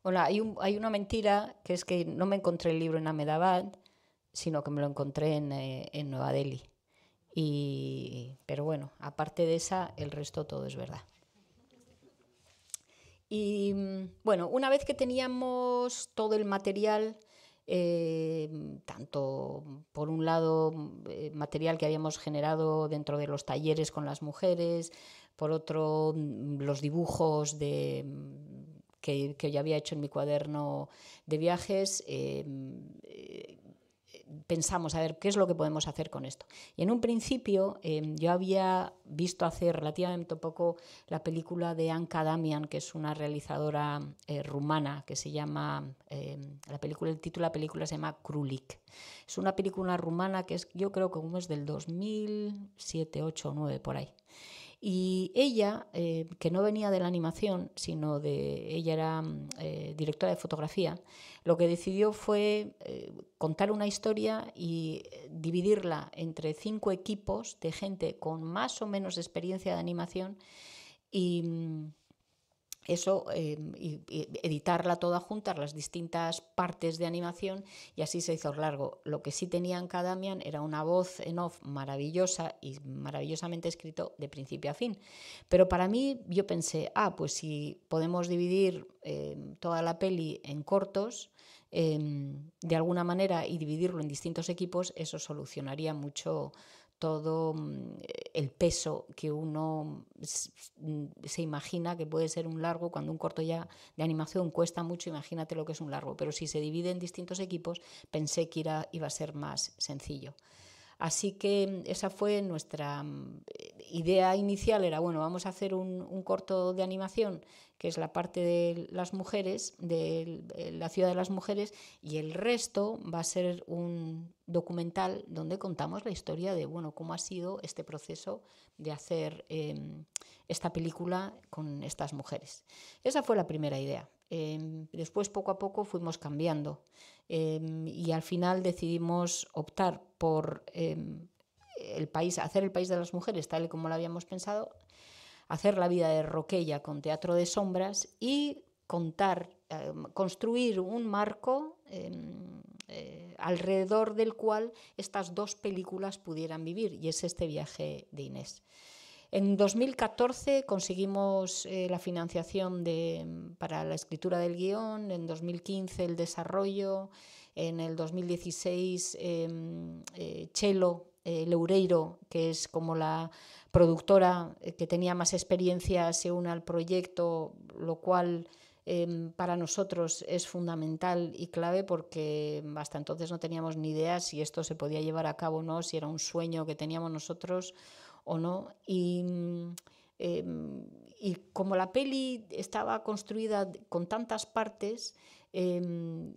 Hola, hay, una mentira que es que no me encontré el libro en Ahmedabad, sino que me lo encontré en, eh, Nueva Delhi. pero bueno, aparte de esa, el resto todo es verdad. Y mm, bueno, una vez que teníamos todo el material, eh, tanto por un lado eh, material que habíamos generado dentro de los talleres con las mujeres, por otro mm, los dibujos de mm, que, que ya había hecho en mi cuaderno de viajes, eh, eh, pensamos, a ver, ¿qué es lo que podemos hacer con esto? Y en un principio eh, yo había visto hace relativamente poco la película de Anka Damian, que es una realizadora rumana, que se llama, la película, el título de la película se llama Krulik. Es una película rumana que es, yo creo que es del 2007, 8 o 9, por ahí. Y ella, eh, que no venía de la animación, sino de. ella era mm, eh, directora de fotografía, lo que decidió fue eh, contar una historia y dividirla entre cinco equipos de gente con más o menos experiencia de animación y mm, eso, em, y, editarla toda, juntar las distintas partes de animación y así se hizo largo. Lo que sí tenía en Cadamian era una voz en off maravillosa y maravillosamente escrito de principio a fin. Pero para mí yo pensé, ah, pues si podemos dividir em, toda la peli en cortos, em, de alguna manera y dividirlo en distintos equipos, eso solucionaría mucho todo mm, el peso que uno mm, se imagina que puede ser un largo, cuando un corto ya de animación cuesta mucho, imagínate lo que es un largo, pero si se divide en distintos equipos, pensé que iba a ser más sencillo. Así que mm, esa fue nuestra idea inicial era, bueno, vamos a hacer un, corto de animación, que es la parte de las mujeres, de la ciudad de las mujeres, y el resto va a ser un documental donde contamos la historia de, bueno, cómo ha sido este proceso de hacer em, esta película con estas mujeres. Esa fue la primera idea. Em, después, poco a poco, fuimos cambiando em, y al final decidimos optar por país, hacer el país de las mujeres tal y como lo habíamos pensado, hacer la vida de Roquella con teatro de sombras y contar, em, construir un marco em, eh, alrededor del cual estas dos películas pudieran vivir, y es este viaje de Inés. En 2014 conseguimos eh, la financiación para la escritura del guión, en 2015 el desarrollo, en el 2016 em, eh, Chelo eh, Leureiro, que es como la productora eh, que tenía más experiencia, se une al proyecto, lo cual em, para nosotros es fundamental y clave porque hasta entonces no teníamos ni idea si esto se podía llevar a cabo o no, si era un sueño que teníamos nosotros o no. Y, em, y como la peli estaba construida con tantas partes, Em,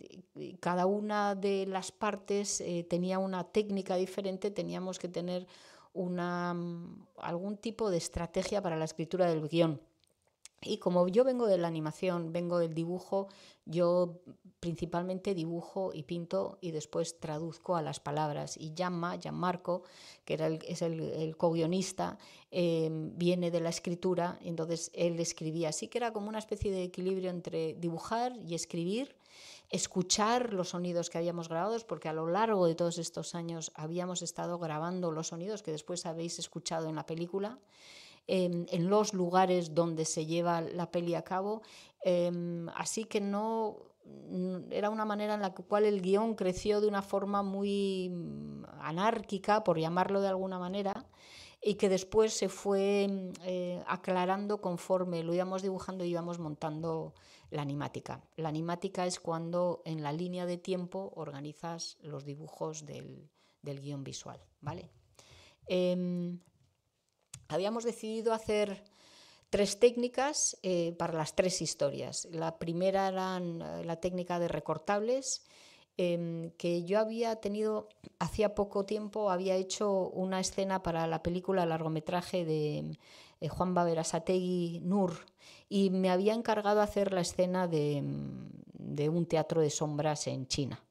cada una de las partes eh, tenía una técnica diferente, teníamos que tener una, mm, algún tipo de estrategia para la escritura del guión. Y como yo vengo de la animación, vengo del dibujo, yo principalmente dibujo y pinto y después traduzco a las palabras. Y Gianma, Gianmarco, que era es el, el co-guionista, eh, viene de la escritura, entonces él escribía. Así que era como una especie de equilibrio entre dibujar y escribir escuchar los sonidos que habíamos grabado, porque a lo largo de todos estos años habíamos estado grabando los sonidos que después habéis escuchado en la película en los lugares donde se lleva la peli a cabo. Em, así que no mm, era una manera en la cual el guión creció de una forma muy mm, anárquica, por llamarlo de alguna manera, y que después se fue mm, eh, aclarando conforme lo íbamos dibujando y íbamos montando la animática. La animática es cuando en la línea de tiempo organizas los dibujos del, guión visual, ¿vale? Em, Habíamos decidido hacer tres técnicas eh, para las tres historias. La primera era eh, la técnica de recortables, em, que yo había tenido, hacía poco tiempo, había hecho una escena para la película largometraje de eh, Juan Juan Baverasategui Nur, y me había encargado hacer la escena de un teatro de sombras en China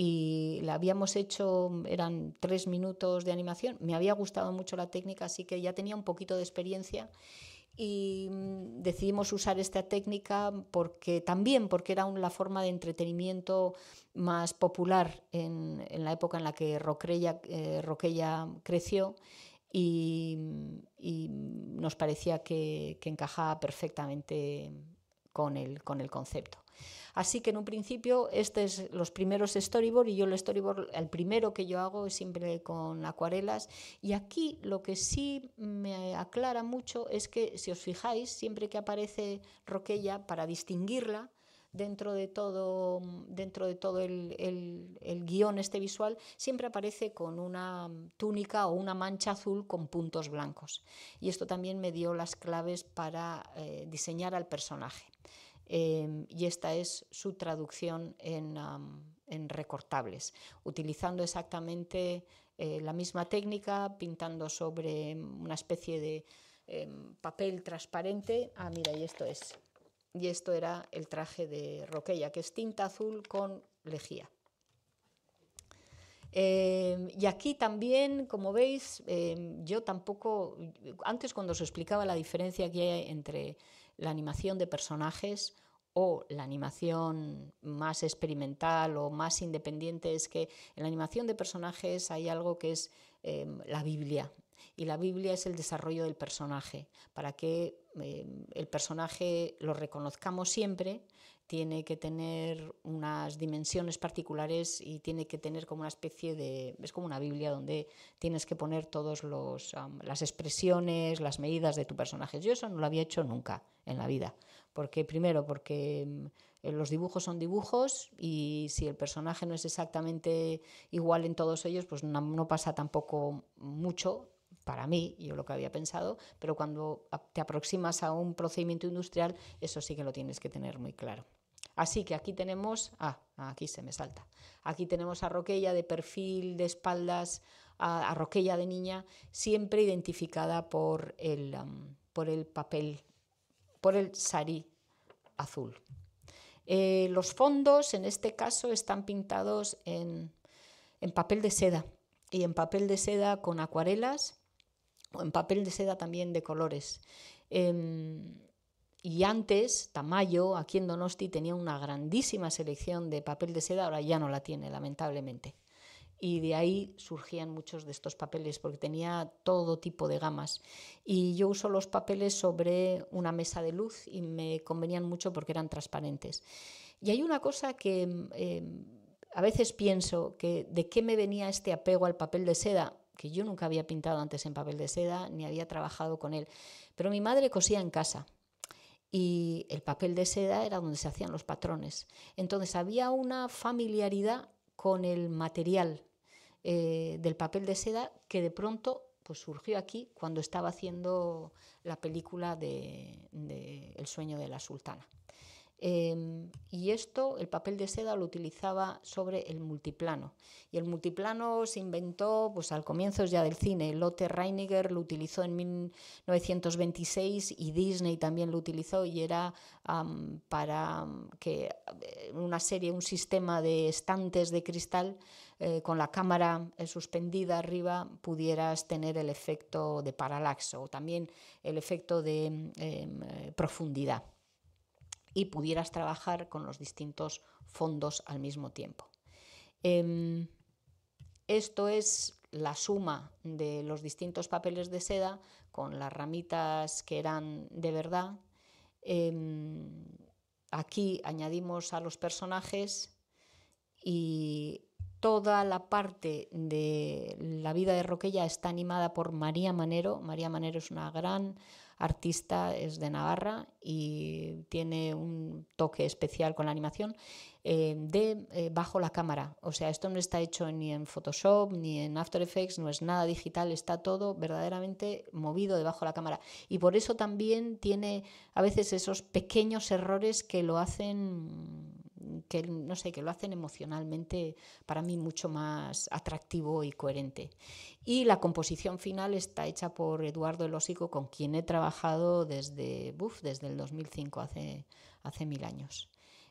y la habíamos hecho, eran tres minutos de animación, me había gustado mucho la técnica, así que ya tenía un poquito de experiencia y mm, decidimos usar esta técnica porque también porque era la forma de entretenimiento más popular en, la época en la que Roquella, eh, creció mm, y, nos parecía que, encajaba perfectamente con con el concepto. Así que en un principio, estos es los primeros storyboard y yo el storyboard, el primero que yo hago es siempre con acuarelas. Y aquí lo que sí me aclara mucho es que, si os fijáis, siempre que aparece Roquella, para distinguirla, dentro de todo, dentro de todo el, guión este visual, siempre aparece con una túnica o una mancha azul con puntos blancos. Y esto también me dio las claves para eh, diseñar al personaje. Em, y esta es su traducción en, recortables, utilizando exactamente eh, la misma técnica, pintando sobre una especie de em, papel transparente. Ah, mira, y esto es. Y esto era el traje de Roqueya, que es tinta azul con lejía. Em, y aquí también, como veis, yo tampoco, antes cuando os explicaba la diferencia que hay entre la animación de personajes o la animación más experimental o más independiente es que en la animación de personajes hay algo que es em, la Biblia. Y la Biblia es el desarrollo del personaje, para que em, el personaje lo reconozcamos siempre, tiene que tener unas dimensiones particulares y tiene que tener como una especie de, es como una Biblia donde tienes que poner todas las expresiones, las medidas de tu personaje. Yo eso no lo había hecho nunca en la vida, porque primero, porque mm, eh, los dibujos son dibujos y si el personaje no es exactamente igual en todos ellos, pues no pasa tampoco mucho, para mí, yo lo que había pensado, pero cuando te aproximas a un procedimiento industrial, eso sí que lo tienes que tener muy claro. Así que aquí tenemos, ah, aquí se me salta, aquí tenemos a Roquella de perfil, de espaldas, a, Roquella de niña, siempre identificada por el, um, por el papel, por el sarí azul. Eh, los fondos en este caso están pintados en, papel de seda y en papel de seda con acuarelas o en papel de seda también de colores. Em, y antes, Tamayo, aquí en Donosti, tenía una grandísima selección de papel de seda, ahora ya no la tiene, lamentablemente. Y de ahí surgían muchos de estos papeles, porque tenía todo tipo de gamas. Y yo uso los papeles sobre una mesa de luz y me convenían mucho porque eran transparentes. Y hay una cosa que em, a veces pienso, que de qué me venía este apego al papel de seda, que yo nunca había pintado antes en papel de seda, ni había trabajado con él. Pero mi madre cosía en casa y el papel de seda era donde se hacían los patrones. Entonces había una familiaridad con el material eh, del papel de seda que de pronto pues, surgió aquí cuando estaba haciendo la película de El sueño de la sultana. Em, y esto, el papel de seda lo utilizaba sobre el multiplano. Y el multiplano se inventó pues, al comienzo ya del cine. Lotte Reiniger lo utilizó en 1926 y Disney también lo utilizó y era para que eh, una serie, un sistema de estantes de cristal eh, con la cámara eh, suspendida arriba pudieras tener el efecto de paralaxo o también el efecto de em, profundidad y pudieras trabajar con los distintos fondos al mismo tiempo. Em, esto es la suma de los distintos papeles de seda con las ramitas que eran de verdad. Em, aquí añadimos a los personajes y Toda la parte de la vida de Roquella está animada por María Manero. María Manero es una gran artista, es de Navarra y tiene un toque especial con la animación eh, de eh, bajo la cámara. O sea, esto no está hecho ni en Photoshop ni en After Effects, no es nada digital, está todo verdaderamente movido debajo la cámara. Y por eso también tiene a veces esos pequeños errores que lo hacen que no sé, que lo hacen emocionalmente para mí mucho más atractivo y coherente. Y la composición final está hecha por Eduardo Elósico, con quien he trabajado desde, buf desde el 2005, hace mil años.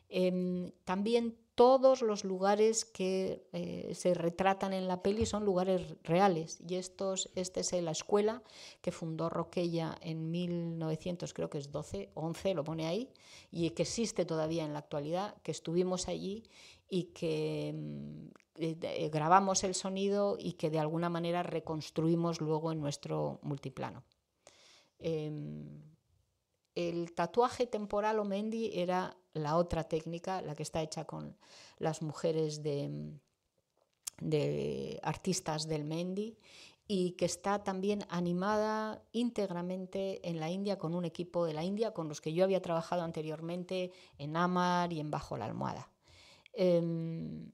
Em, también todos los lugares que eh, se retratan en la peli son lugares reales. Y estos, este es la escuela que fundó Roqueya en 1900, creo que es 12, 11, lo pone ahí, y que existe todavía en la actualidad, que estuvimos allí y que mm, eh, grabamos el sonido y que de alguna manera reconstruimos luego en nuestro multiplano. Em, el tatuaje temporal o mendi era la otra técnica, la que está hecha con las mujeres de, artistas del mendi y que está también animada íntegramente en la India con un equipo de la India con los que yo había trabajado anteriormente en Amar y en Bajo la Almohada. Em,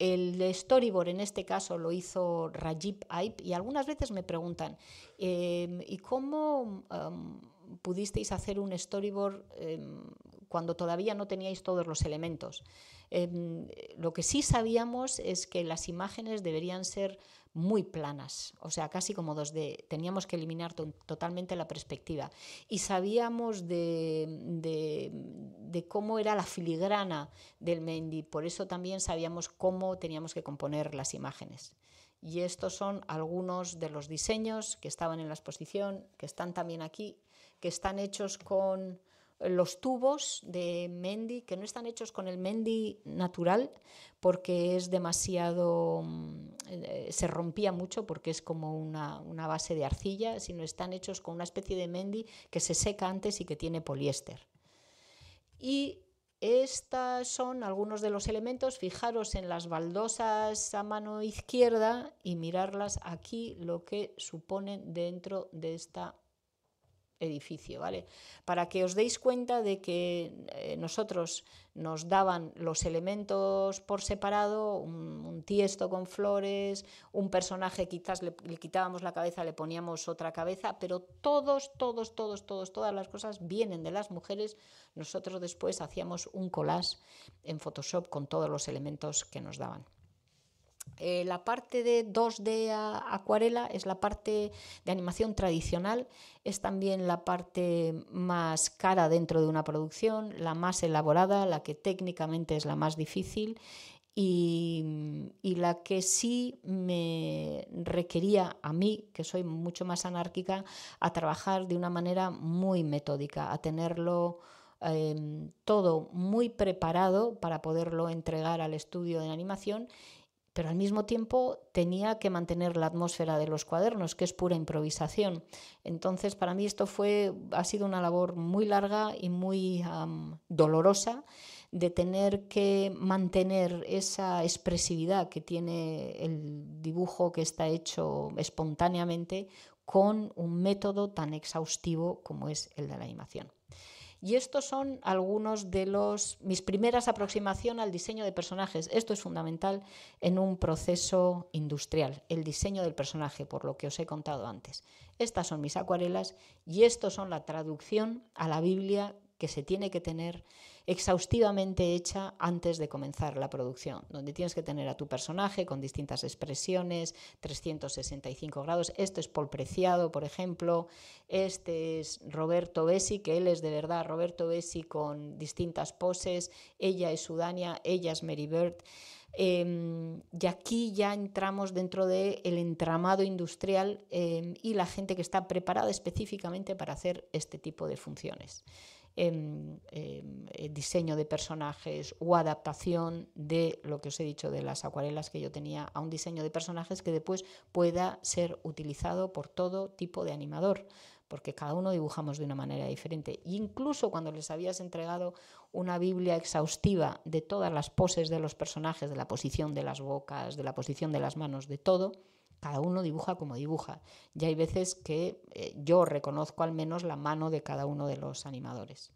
el storyboard en este caso lo hizo Rajib Aip y algunas veces me preguntan, em, ¿y cómo em, pudisteis hacer un storyboard em, cuando todavía no teníais todos los elementos. Em, lo que sí sabíamos es que las imágenes deberían ser muy planas, o sea, casi como 2D. Teníamos que eliminar totalmente la perspectiva. Y sabíamos de, de, cómo era la filigrana del Mendy, por eso también sabíamos cómo teníamos que componer las imágenes. Y estos son algunos de los diseños que estaban en la exposición, que están también aquí que están hechos con los tubos de Mendy, que no están hechos con el Mendy natural, porque es demasiado, mm, eh, se rompía mucho porque es como una, una, base de arcilla, sino están hechos con una especie de Mendy que se seca antes y que tiene poliéster. Y estos son algunos de los elementos. Fijaros en las baldosas a mano izquierda y mirarlas aquí lo que suponen dentro de esta edificio, ¿vale? Para que os deis cuenta de que eh, nosotros nos daban los elementos por separado, un, tiesto con flores, un personaje quizás le, le, quitábamos la cabeza, le poníamos otra cabeza, pero todos, todos, todos, todos, todas las cosas vienen de las mujeres. Nosotros después hacíamos un collage en Photoshop con todos los elementos que nos daban. Eh, la parte de 2D acuarela es la parte de animación tradicional, es también la parte más cara dentro de una producción, la más elaborada, la que técnicamente es la más difícil y, la que sí me requería a mí, que soy mucho más anárquica, a trabajar de una manera muy metódica, a tenerlo em, todo muy preparado para poderlo entregar al estudio de animación pero al mismo tiempo tenía que mantener la atmósfera de los cuadernos, que es pura improvisación. Entonces, para mí esto fue, ha sido una labor muy larga y muy dolorosa de tener que mantener esa expresividad que tiene el dibujo que está hecho espontáneamente con un método tan exhaustivo como es el de la animación. Y estos son algunos de los mis primeras aproximaciones al diseño de personajes. Esto es fundamental en un proceso industrial, el diseño del personaje, por lo que os he contado antes. Estas son mis acuarelas y estos son la traducción a la Biblia que se tiene que tener exhaustivamente hecha antes de comenzar la producción, donde tienes que tener a tu personaje con distintas expresiones, 365 grados. Esto es Paul Preciado, por ejemplo. Este es Roberto Bessi, que él es de verdad Roberto Bessi con distintas poses. Ella es Sudania, ella es Mary Bird. Em, y aquí ya entramos dentro del el entramado industrial em, y la gente que está preparada específicamente para hacer este tipo de funciones. Em, eh, diseño de personajes o adaptación de lo que os he dicho de las acuarelas que yo tenía a un diseño de personajes que después pueda ser utilizado por todo tipo de animador porque cada uno dibujamos de una manera diferente. incluso cuando les habías entregado una Biblia exhaustiva de todas las poses de los personajes, de la posición de las bocas, de la posición de las manos, de todo, cada uno dibuja como dibuja. Y hay veces que eh, yo reconozco al menos la mano de cada uno de los animadores.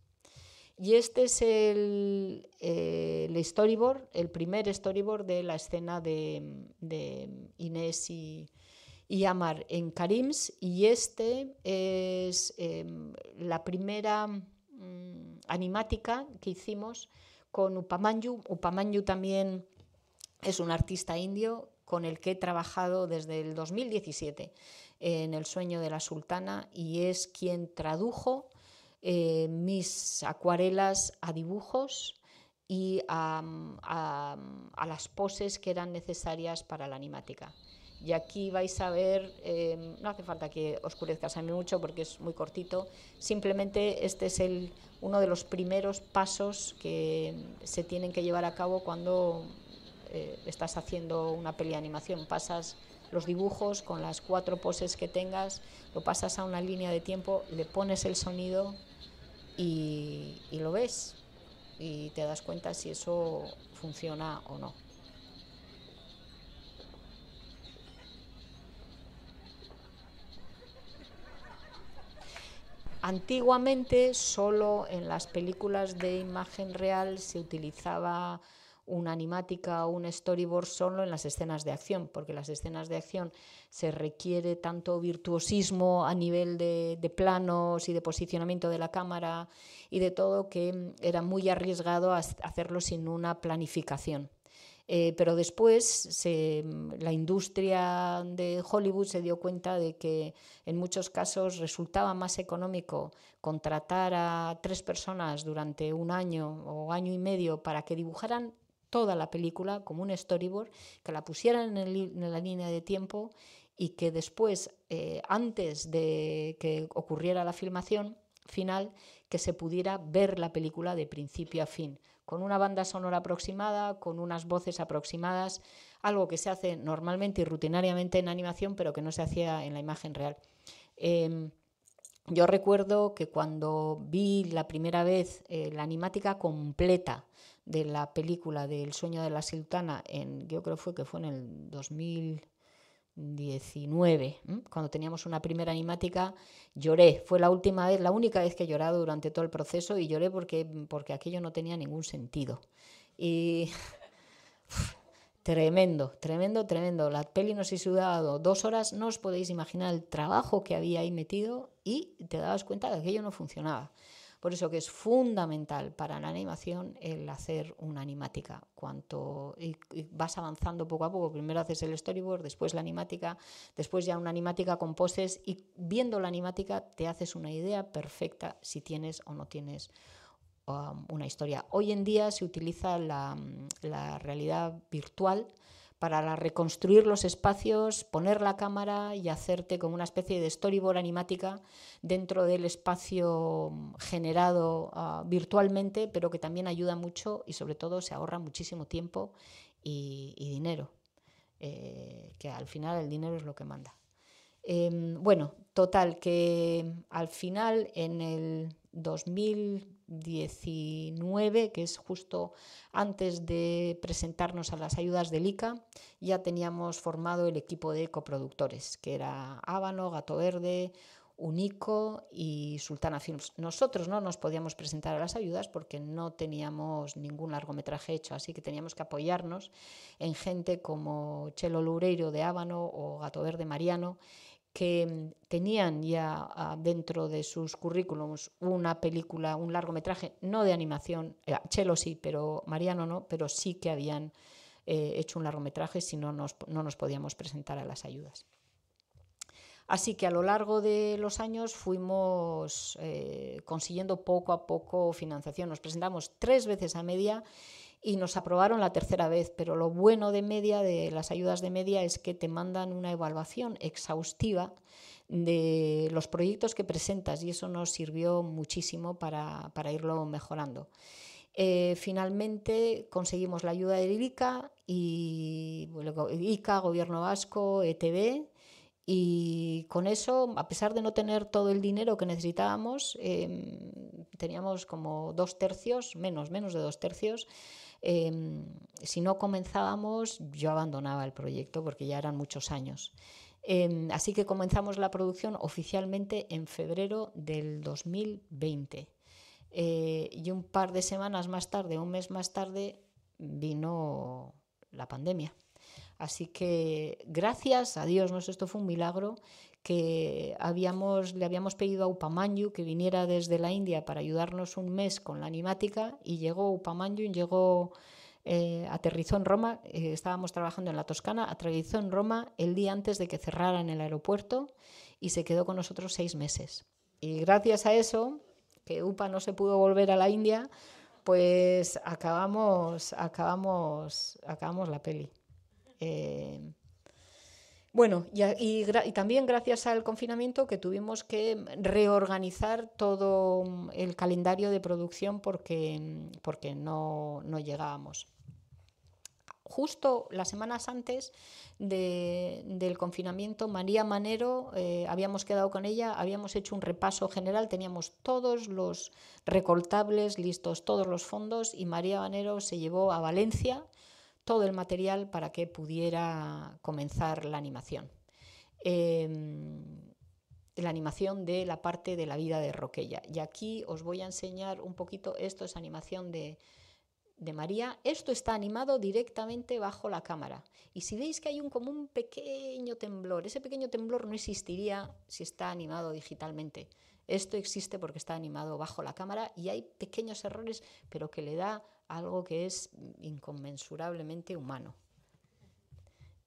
Y este es el, eh, el storyboard, el primer storyboard de la escena de, Inés y, Amar en Karims. Y este es em, la primera mm, animática que hicimos con Upamanyu. Upamanyu también es un artista indio con el que he trabajado desde el 2017 en El sueño de la sultana y es quien tradujo eh, mis acuarelas a dibujos y a, las poses que eran necesarias para la animática. Y aquí vais a ver, eh, no hace falta que oscurezcas a mí mucho porque es muy cortito, simplemente este es el, uno de los primeros pasos que se tienen que llevar a cabo cuando eh, estás haciendo una peli animación, pasas los dibujos con las cuatro poses que tengas, lo pasas a una línea de tiempo, le pones el sonido y, y lo ves y te das cuenta si eso funciona o no. Antiguamente solo en las películas de imagen real se utilizaba una animática o un storyboard solo en las escenas de acción, porque las escenas de acción se requiere tanto virtuosismo a nivel de, planos y de posicionamiento de la cámara y de todo que era muy arriesgado hacerlo sin una planificación. Eh, pero después la industria de Hollywood se dio cuenta de que en muchos casos resultaba más económico contratar a tres personas durante un año o año y medio para que dibujaran toda la película como un storyboard, que la pusieran en, la línea de tiempo y que después, eh, antes de que ocurriera la filmación final, que se pudiera ver la película de principio a fin, con una banda sonora aproximada, con unas voces aproximadas, algo que se hace normalmente y rutinariamente en animación, pero que no se hacía en la imagen real. Em, yo recuerdo que cuando vi la primera vez eh, la animática completa de la película del sueño de la sultana, en, yo creo fue que fue en el 2019, cuando teníamos una primera animática, lloré. Fue la última vez, la única vez que he llorado durante todo el proceso y lloré porque, porque aquello no tenía ningún sentido. Y (laughs) Tremendo, tremendo, tremendo. La peli nos hizo dado dos horas, no os podéis imaginar el trabajo que había ahí metido y te dabas cuenta de que aquello no funcionaba. Por eso que es fundamental para la animación el hacer una animática. Cuanto vas avanzando poco a poco, primero haces el storyboard, después la animática, después ya una animática con poses y viendo la animática te haces una idea perfecta si tienes o no tienes Um, una historia. Hoy en día se utiliza la, mm, realidad virtual para reconstruir los espacios, poner la cámara y hacerte como una especie de storyboard animática dentro del espacio mm, generado ah, virtualmente, pero que también ayuda mucho y sobre todo se ahorra muchísimo tiempo y, dinero, eh, que al final el dinero es lo que manda. Em, bueno, total, que al final en el 2000... 19, que es justo antes de presentarnos a las ayudas del ICA, ya teníamos formado el equipo de coproductores, que era Ábano, Gato Verde, Unico y Sultana Films. Nosotros no nos podíamos presentar a las ayudas porque no teníamos ningún largometraje hecho, así que teníamos que apoyarnos en gente como Chelo Loureiro de Ábano o Gato Verde Mariano que mm, tenían ya ah, dentro de sus currículums una película, un largometraje, no de animación, eh, Chelo sí, pero Mariano no, pero sí que habían eh, hecho un largometraje, si no nos, no nos podíamos presentar a las ayudas. Así que a lo largo de los años fuimos eh, consiguiendo poco a poco financiación. Nos presentamos tres veces a media y nos aprobaron la tercera vez, pero lo bueno de media, de las ayudas de media, es que te mandan una evaluación exhaustiva de los proyectos que presentas y eso nos sirvió muchísimo para, irlo mejorando. Eh, finalmente conseguimos la ayuda de ICA y ICA, Gobierno Vasco, ETB, y con eso, a pesar de no tener todo el dinero que necesitábamos, em, teníamos como dos tercios, menos, menos de dos tercios. Em, si no comenzábamos, yo abandonaba el proyecto porque ya eran muchos años. Em, así que comenzamos la producción oficialmente en febrero del 2020. Eh, y un par de semanas más tarde, un mes más tarde, vino la pandemia. Así que gracias a Dios, esto fue un milagro que habíamos, le habíamos pedido a Upamanyu que viniera desde la India para ayudarnos un mes con la animática y llegó Upamanyu, llegó, eh, aterrizó en Roma, eh, estábamos trabajando en la Toscana, aterrizó en Roma el día antes de que cerraran el aeropuerto y se quedó con nosotros seis meses. Y gracias a eso, que Upa no se pudo volver a la India, pues acabamos, acabamos, acabamos la peli. Eh, bueno, y, también gracias al confinamiento que tuvimos que reorganizar todo mm, el calendario de producción porque, mm, no, llegábamos. Justo las semanas antes del confinamiento, María Manero, eh, habíamos quedado con ella, habíamos hecho un repaso general, teníamos todos los recortables listos, todos los fondos, y María Manero se llevó a Valencia todo el material para que pudiera comenzar la animación. Em, la animación de la parte de la vida de Roqueya. Y aquí os voy a enseñar un poquito, esto es animación de, María. Esto está animado directamente bajo la cámara. Y si veis que hay un, como un pequeño temblor, ese pequeño temblor no existiría si está animado digitalmente. Esto existe porque está animado bajo la cámara y hay pequeños errores, pero que le da algo que es inconmensurablemente humano.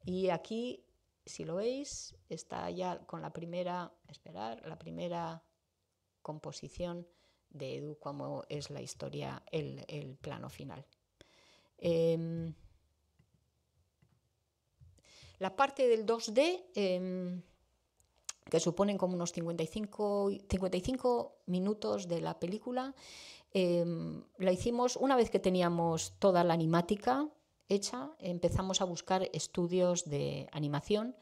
Y aquí, si lo veis, está ya con la primera, esperar, la primera composición de Edu, como es la historia, el, plano final. Em, la parte del 2D, em, que suponen como unos 55, 55 minutos de la película, Em, la hicimos una vez que teníamos toda la animática hecha, empezamos a buscar estudios de animación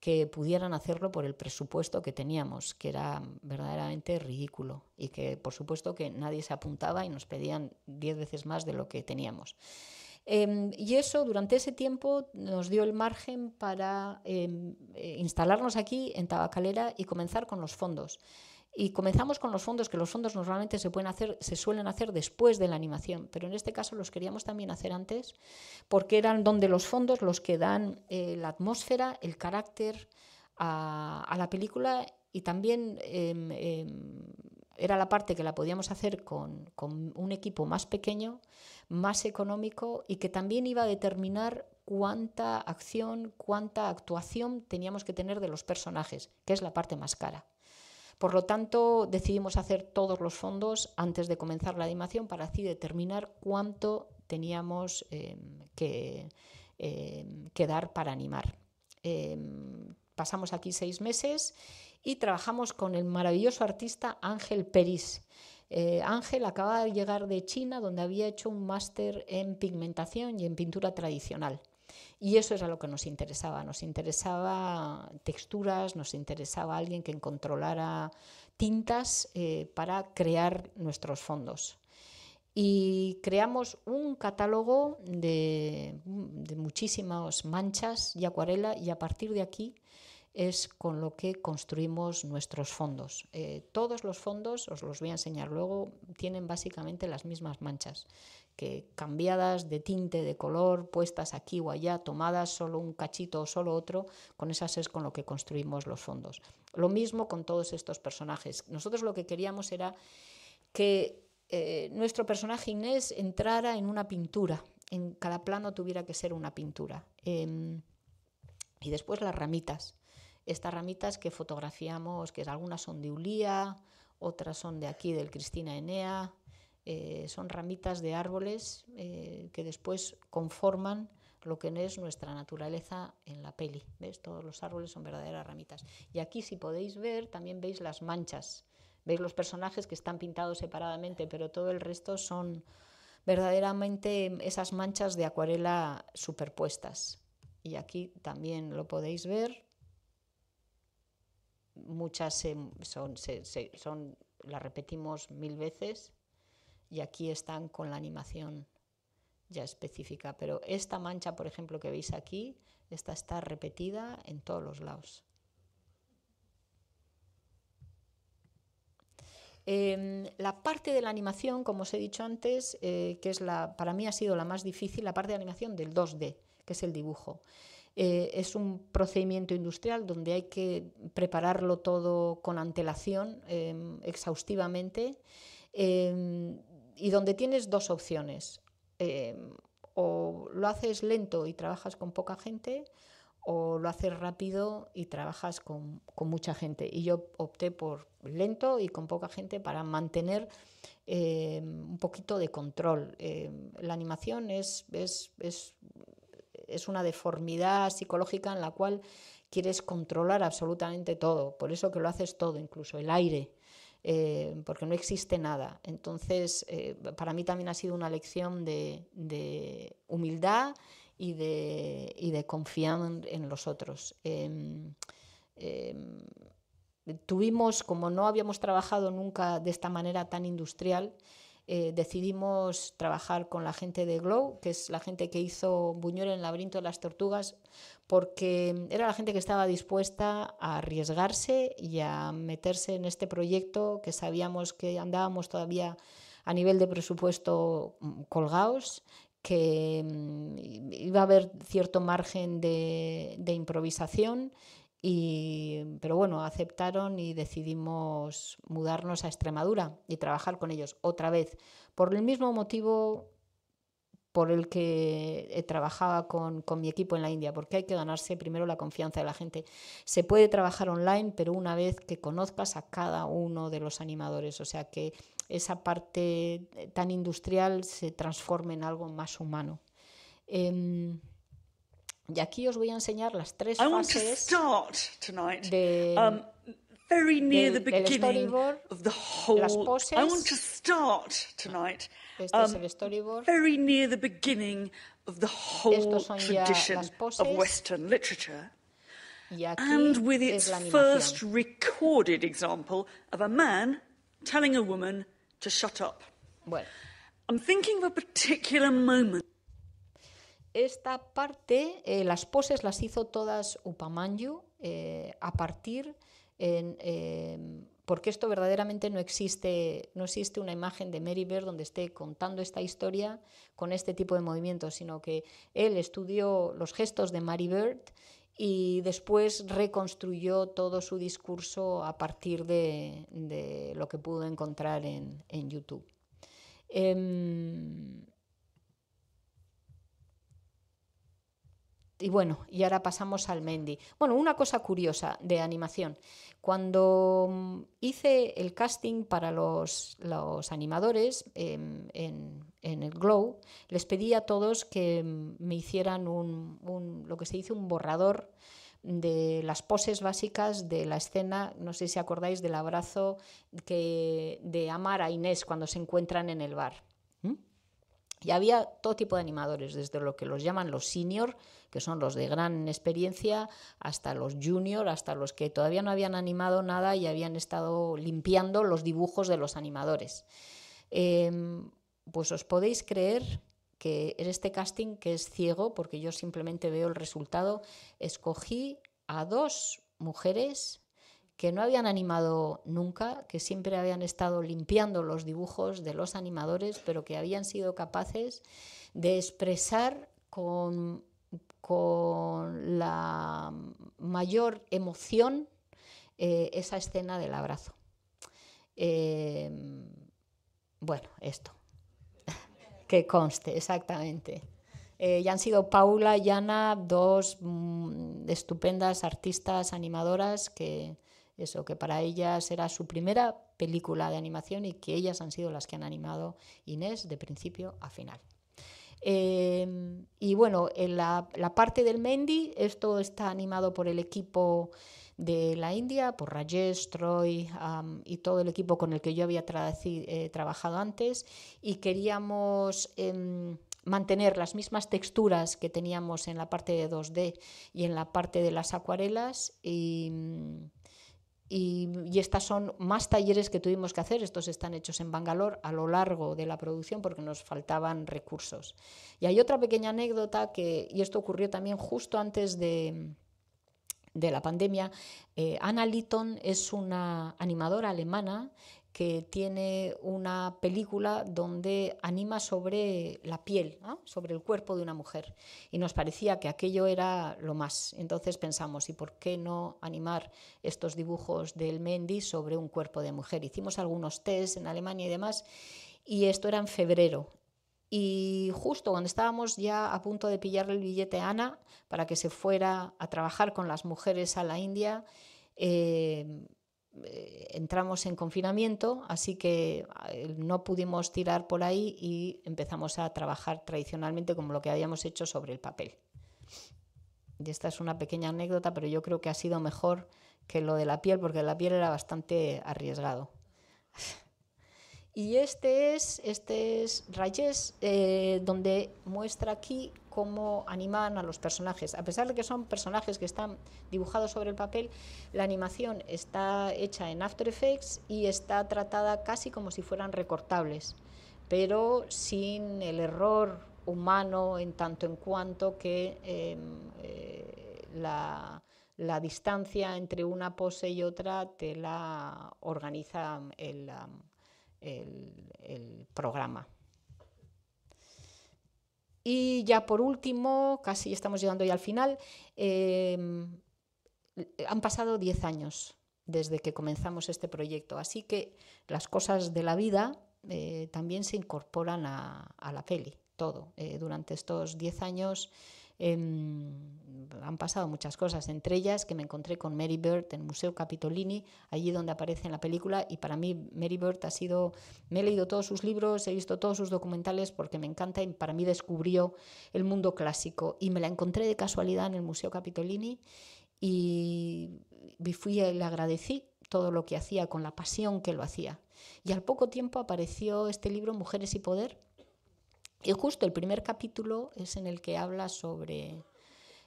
que pudieran hacerlo por el presupuesto que teníamos, que era verdaderamente ridículo y que por supuesto que nadie se apuntaba y nos pedían diez veces más de lo que teníamos. Em, y eso durante ese tiempo nos dio el margen para em, eh, instalarnos aquí en Tabacalera y comenzar con los fondos. Y comenzamos con los fondos, que los fondos normalmente se, pueden hacer, se suelen hacer después de la animación, pero en este caso los queríamos también hacer antes, porque eran donde los fondos los que dan eh, la atmósfera, el carácter a, la película y también em, em, era la parte que la podíamos hacer con, con un equipo más pequeño, más económico y que también iba a determinar cuánta acción, cuánta actuación teníamos que tener de los personajes, que es la parte más cara. Por lo tanto, decidimos hacer todos los fondos antes de comenzar la animación para así determinar cuánto teníamos em, em, que, dar para animar. Em, pasamos aquí seis meses y trabajamos con el maravilloso artista Ángel Peris. Eh, Ángel acaba de llegar de China, donde había hecho un máster en pigmentación y en pintura tradicional. Y eso era lo que nos interesaba. Nos interesaba texturas, nos interesaba alguien que controlara tintas eh, para crear nuestros fondos. Y creamos un catálogo de, muchísimas manchas y acuarela y a partir de aquí es con lo que construimos nuestros fondos. Eh, todos los fondos, os los voy a enseñar luego, tienen básicamente las mismas manchas cambiadas de tinte, de color, puestas aquí o allá, tomadas solo un cachito o solo otro, con esas es con lo que construimos los fondos. Lo mismo con todos estos personajes. Nosotros lo que queríamos era que eh, nuestro personaje Inés entrara en una pintura, en cada plano tuviera que ser una pintura. Em, y después las ramitas. Estas ramitas que fotografiamos, que algunas son de Ulía, otras son de aquí, del Cristina Enea, eh, son ramitas de árboles eh, que después conforman lo que es nuestra naturaleza en la peli. ¿Ves? Todos los árboles son verdaderas ramitas. Y aquí, si podéis ver, también veis las manchas. Veis los personajes que están pintados separadamente, pero todo el resto son verdaderamente esas manchas de acuarela superpuestas. Y aquí también lo podéis ver. Muchas son, las repetimos mil veces, y aquí están con la animación ya específica. Pero esta mancha, por ejemplo, que veis aquí, esta está repetida en todos los lados. Em, la parte de la animación, como os he dicho antes, eh, que es la, para mí ha sido la más difícil, la parte de animación del 2D, que es el dibujo. Eh, es un procedimiento industrial donde hay que prepararlo todo con antelación, em, exhaustivamente. Em, y donde tienes dos opciones. Eh, o lo haces lento y trabajas con poca gente, o lo haces rápido y trabajas con, mucha gente. Y yo opté por lento y con poca gente para mantener eh, un poquito de control. Eh, la animación es, es, una deformidad psicológica en la cual quieres controlar absolutamente todo, por eso que lo haces todo, incluso el aire. Eh, porque no existe nada. Entonces, eh, para mí también ha sido una lección de, humildad y de, y de confiar en, los otros. Em, em, tuvimos, como no habíamos trabajado nunca de esta manera tan industrial, eh, decidimos trabajar con la gente de Glow, que es la gente que hizo Buñuel en el laberinto de las tortugas, porque era la gente que estaba dispuesta a arriesgarse y a meterse en este proyecto que sabíamos que andábamos todavía a nivel de presupuesto mm, colgados que mm, iba a haber cierto margen de improvisación y, pero bueno, aceptaron y decidimos mudarnos a Extremadura y trabajar con ellos otra vez, por el mismo motivo por el que eh, trabajaba con, con mi equipo en la India, porque hay que ganarse primero la confianza de la gente. Se puede trabajar online, pero una vez que conozcas a cada uno de los animadores, o sea que esa parte tan industrial se transforme en algo más humano. Em, Y aquí os voy a enseñar las tres I fases de, um, very near del, the beginning of the whole, las poses. I want to start tonight. Este um, es el storyboard. Very near the beginning of the whole tradition of Western literature. and with its first recorded example of a man telling a woman to shut up. Bueno. I'm thinking of a particular moment. Esta parte, eh, las poses las hizo todas Upamanyu eh, a partir, em, porque esto verdaderamente no existe, no existe una imagen de Mary Bird donde esté contando esta historia con este tipo de movimientos, sino que él estudió los gestos de Mary Bird y después reconstruyó todo su discurso a partir de, lo que pudo encontrar en, YouTube. Em, Y bueno, y ahora pasamos al Mendy. Bueno, una cosa curiosa de animación. Cuando mm, hice el casting para los, animadores em, en, el Glow, les pedí a todos que mm, me hicieran un, lo que se dice un borrador de las poses básicas de la escena, no sé si acordáis del abrazo que, de Amar a Inés cuando se encuentran en el bar. Y había todo tipo de animadores, desde lo que los llaman los senior, que son los de gran experiencia, hasta los junior, hasta los que todavía no habían animado nada y habían estado limpiando los dibujos de los animadores. Em, pues os podéis creer que en este casting, que es ciego, porque yo simplemente veo el resultado, escogí a dos mujeres que no habían animado nunca, que siempre habían estado limpiando los dibujos de los animadores, pero que habían sido capaces de expresar con, la mayor emoción eh, esa escena del abrazo. Em, bueno, esto, (laughs) que conste, exactamente. Eh, ya han sido Paula, y Ana, dos mm, estupendas artistas animadoras que, eso, que para ellas era su primera película de animación y que ellas han sido las que han animado Inés de principio a final. Em, y bueno, la, parte del Mendy, esto está animado por el equipo de la India, por Rajesh, Troy y todo el equipo con el que yo había eh, trabajado antes y queríamos... Em, mantener las mismas texturas que teníamos en la parte de 2D y en la parte de las acuarelas y, mm, y, estas son más talleres que tuvimos que hacer. Estos están hechos en Bangalore a lo largo de la producción porque nos faltaban recursos. Y hay otra pequeña anécdota que, y esto ocurrió también justo antes de, la pandemia. Eh, Anna Litton es una animadora alemana que tiene una película donde anima sobre la piel, sobre el cuerpo de una mujer. Y nos parecía que aquello era lo más. Entonces pensamos, ¿y por qué no animar estos dibujos del Mendy sobre un cuerpo de mujer? Hicimos algunos tests en Alemania y demás, y esto era en febrero. Y justo cuando estábamos ya a punto de pillarle el billete a Ana para que se fuera a trabajar con las mujeres a la India, eh, eh, entramos en confinamiento, así que eh, no pudimos tirar por ahí y empezamos a trabajar tradicionalmente como lo que habíamos hecho sobre el papel. Y esta es una pequeña anécdota, pero yo creo que ha sido mejor que lo de la piel, porque la piel era bastante arriesgado. (laughs) Y este es, este Rayes, eh, donde muestra aquí cómo animan a los personajes. A pesar de que son personajes que están dibujados sobre el papel, la animación está hecha en After Effects y está tratada casi como si fueran recortables, pero sin el error humano en tanto en cuanto que em, eh, la, distancia entre una pose y otra te la organiza em, el el, programa. Y ya por último, casi estamos llegando ya al final, em, han pasado 10 años desde que comenzamos este proyecto, así que las cosas de la vida eh, también se incorporan a, la peli, todo. Eh, durante estos 10 años Em, han pasado muchas cosas, entre ellas que me encontré con Mary Bird en el Museo Capitolini, allí donde aparece en la película, y para mí Mary Bird ha sido, me he leído todos sus libros, he visto todos sus documentales porque me encanta y para mí descubrió el mundo clásico y me la encontré de casualidad en el Museo Capitolini y fui y le agradecí todo lo que hacía, con la pasión que lo hacía. Y al poco tiempo apareció este libro Mujeres y Poder, y justo el primer capítulo es en el que habla sobre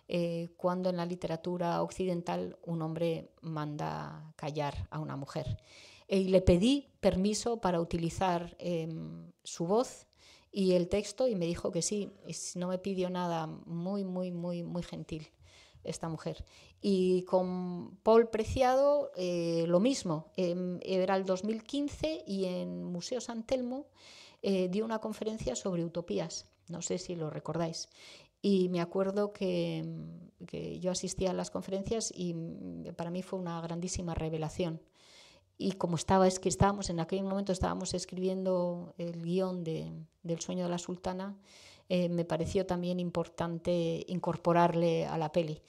eh, cuando en la literatura occidental un hombre manda callar a una mujer. Eh, y le pedí permiso para utilizar em, su voz y el texto y me dijo que sí, no me pidió nada muy, muy, muy, muy gentil esta mujer. Y con Paul Preciado eh, lo mismo, em, era el 2015 y en Museo San Telmo eh, dio una conferencia sobre utopías, no sé si lo recordáis. Y me acuerdo que, yo asistía a las conferencias y para mí fue una grandísima revelación y como estaba, es que estábamos en aquel momento estábamos escribiendo el guión de, del sueño de la sultana, eh, me pareció también importante incorporarle a la peli.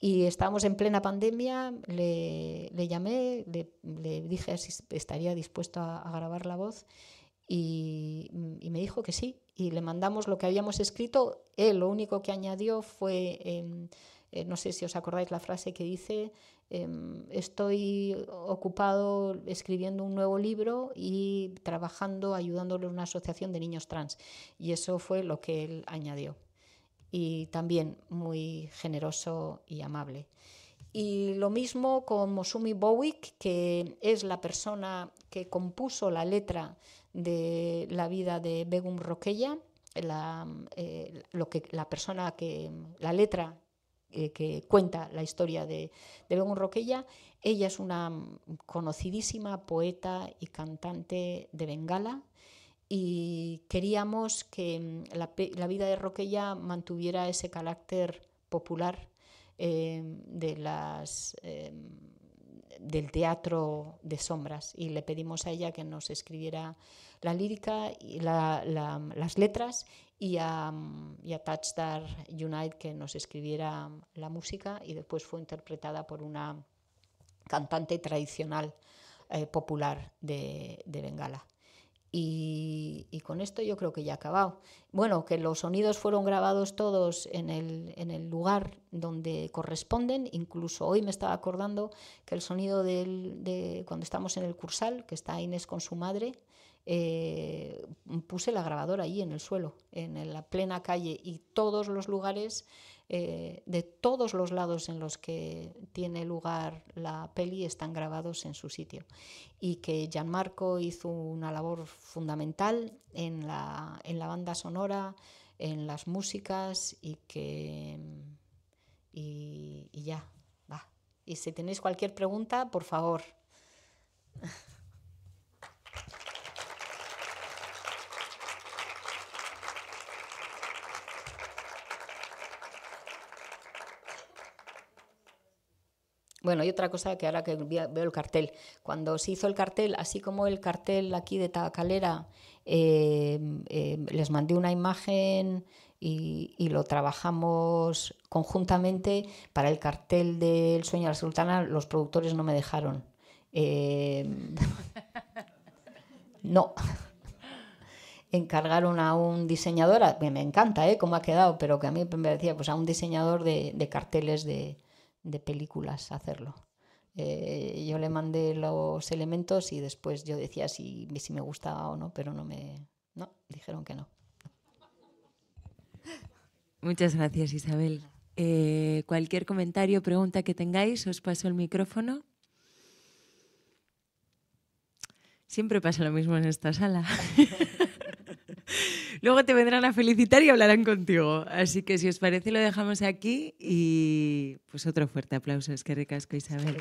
Y estábamos en plena pandemia, le, llamé, le, dije si estaría dispuesto a grabar la voz Mm, y, me dijo que sí. Y le mandamos lo que habíamos escrito. Él lo único que añadió fue, em, eh, no sé si os acordáis la frase que dice, em, estoy ocupado escribiendo un nuevo libro y trabajando, ayudándole a una asociación de niños trans. Y eso fue lo que él añadió. Y también muy generoso y amable. Y lo mismo con Mosumi Bowick, que es la persona que compuso la letra de la vida de Begum Roquella, la, eh, lo que, la persona que, la letra eh, que cuenta la historia de, Begum Roquella. Ella es una conocidísima poeta y cantante de Bengala y queríamos que mm, la, vida de Roquella mantuviera ese carácter popular eh, de las del teatro de sombras y le pedimos a ella que nos escribiera la lírica y las letras y a, y Unite que nos escribiera la música y después fue interpretada por una cantante tradicional eh, popular de Bengala. Y, con esto yo creo que ya ha acabado. Bueno, que los sonidos fueron grabados todos en el, en el lugar donde corresponden. Incluso hoy me estaba acordando que el sonido de cuando estamos en el Cursal, que está Inés con su madre, eh, puse la grabadora ahí en el suelo, en la plena calle y todos los lugares, eh, de todos los lados en los que tiene lugar la peli están grabados en su sitio. Y que Gianmarco hizo una labor fundamental en la, en la banda sonora, en las músicas y que... Y, y ya, va. Y si tenéis cualquier pregunta, por favor. (laughs) Bueno, y otra cosa que ahora que veo el cartel, cuando se hizo el cartel, así como el cartel aquí de Tabacalera, eh, eh, les mandé una imagen y, lo trabajamos conjuntamente para el cartel del Sueño de la Sultana, los productores no me dejaron. Eh, (laughs) no (laughs) encargaron a un diseñador, me encanta cómo ha quedado, pero que a mí me decía, pues a un diseñador de carteles de, de películas hacerlo. Eh, yo le mandé los elementos y después yo decía si, si me gustaba o no, pero no me... No, dijeron que no. Muchas gracias, Isabel. Eh, cualquier comentario, pregunta que tengáis, os paso el micrófono. Siempre pasa lo mismo en esta sala. (laughs) Luego te vendrán a felicitar y hablarán contigo. Así que si os parece lo dejamos aquí y pues otro fuerte aplauso. Es que ricasco Isabel.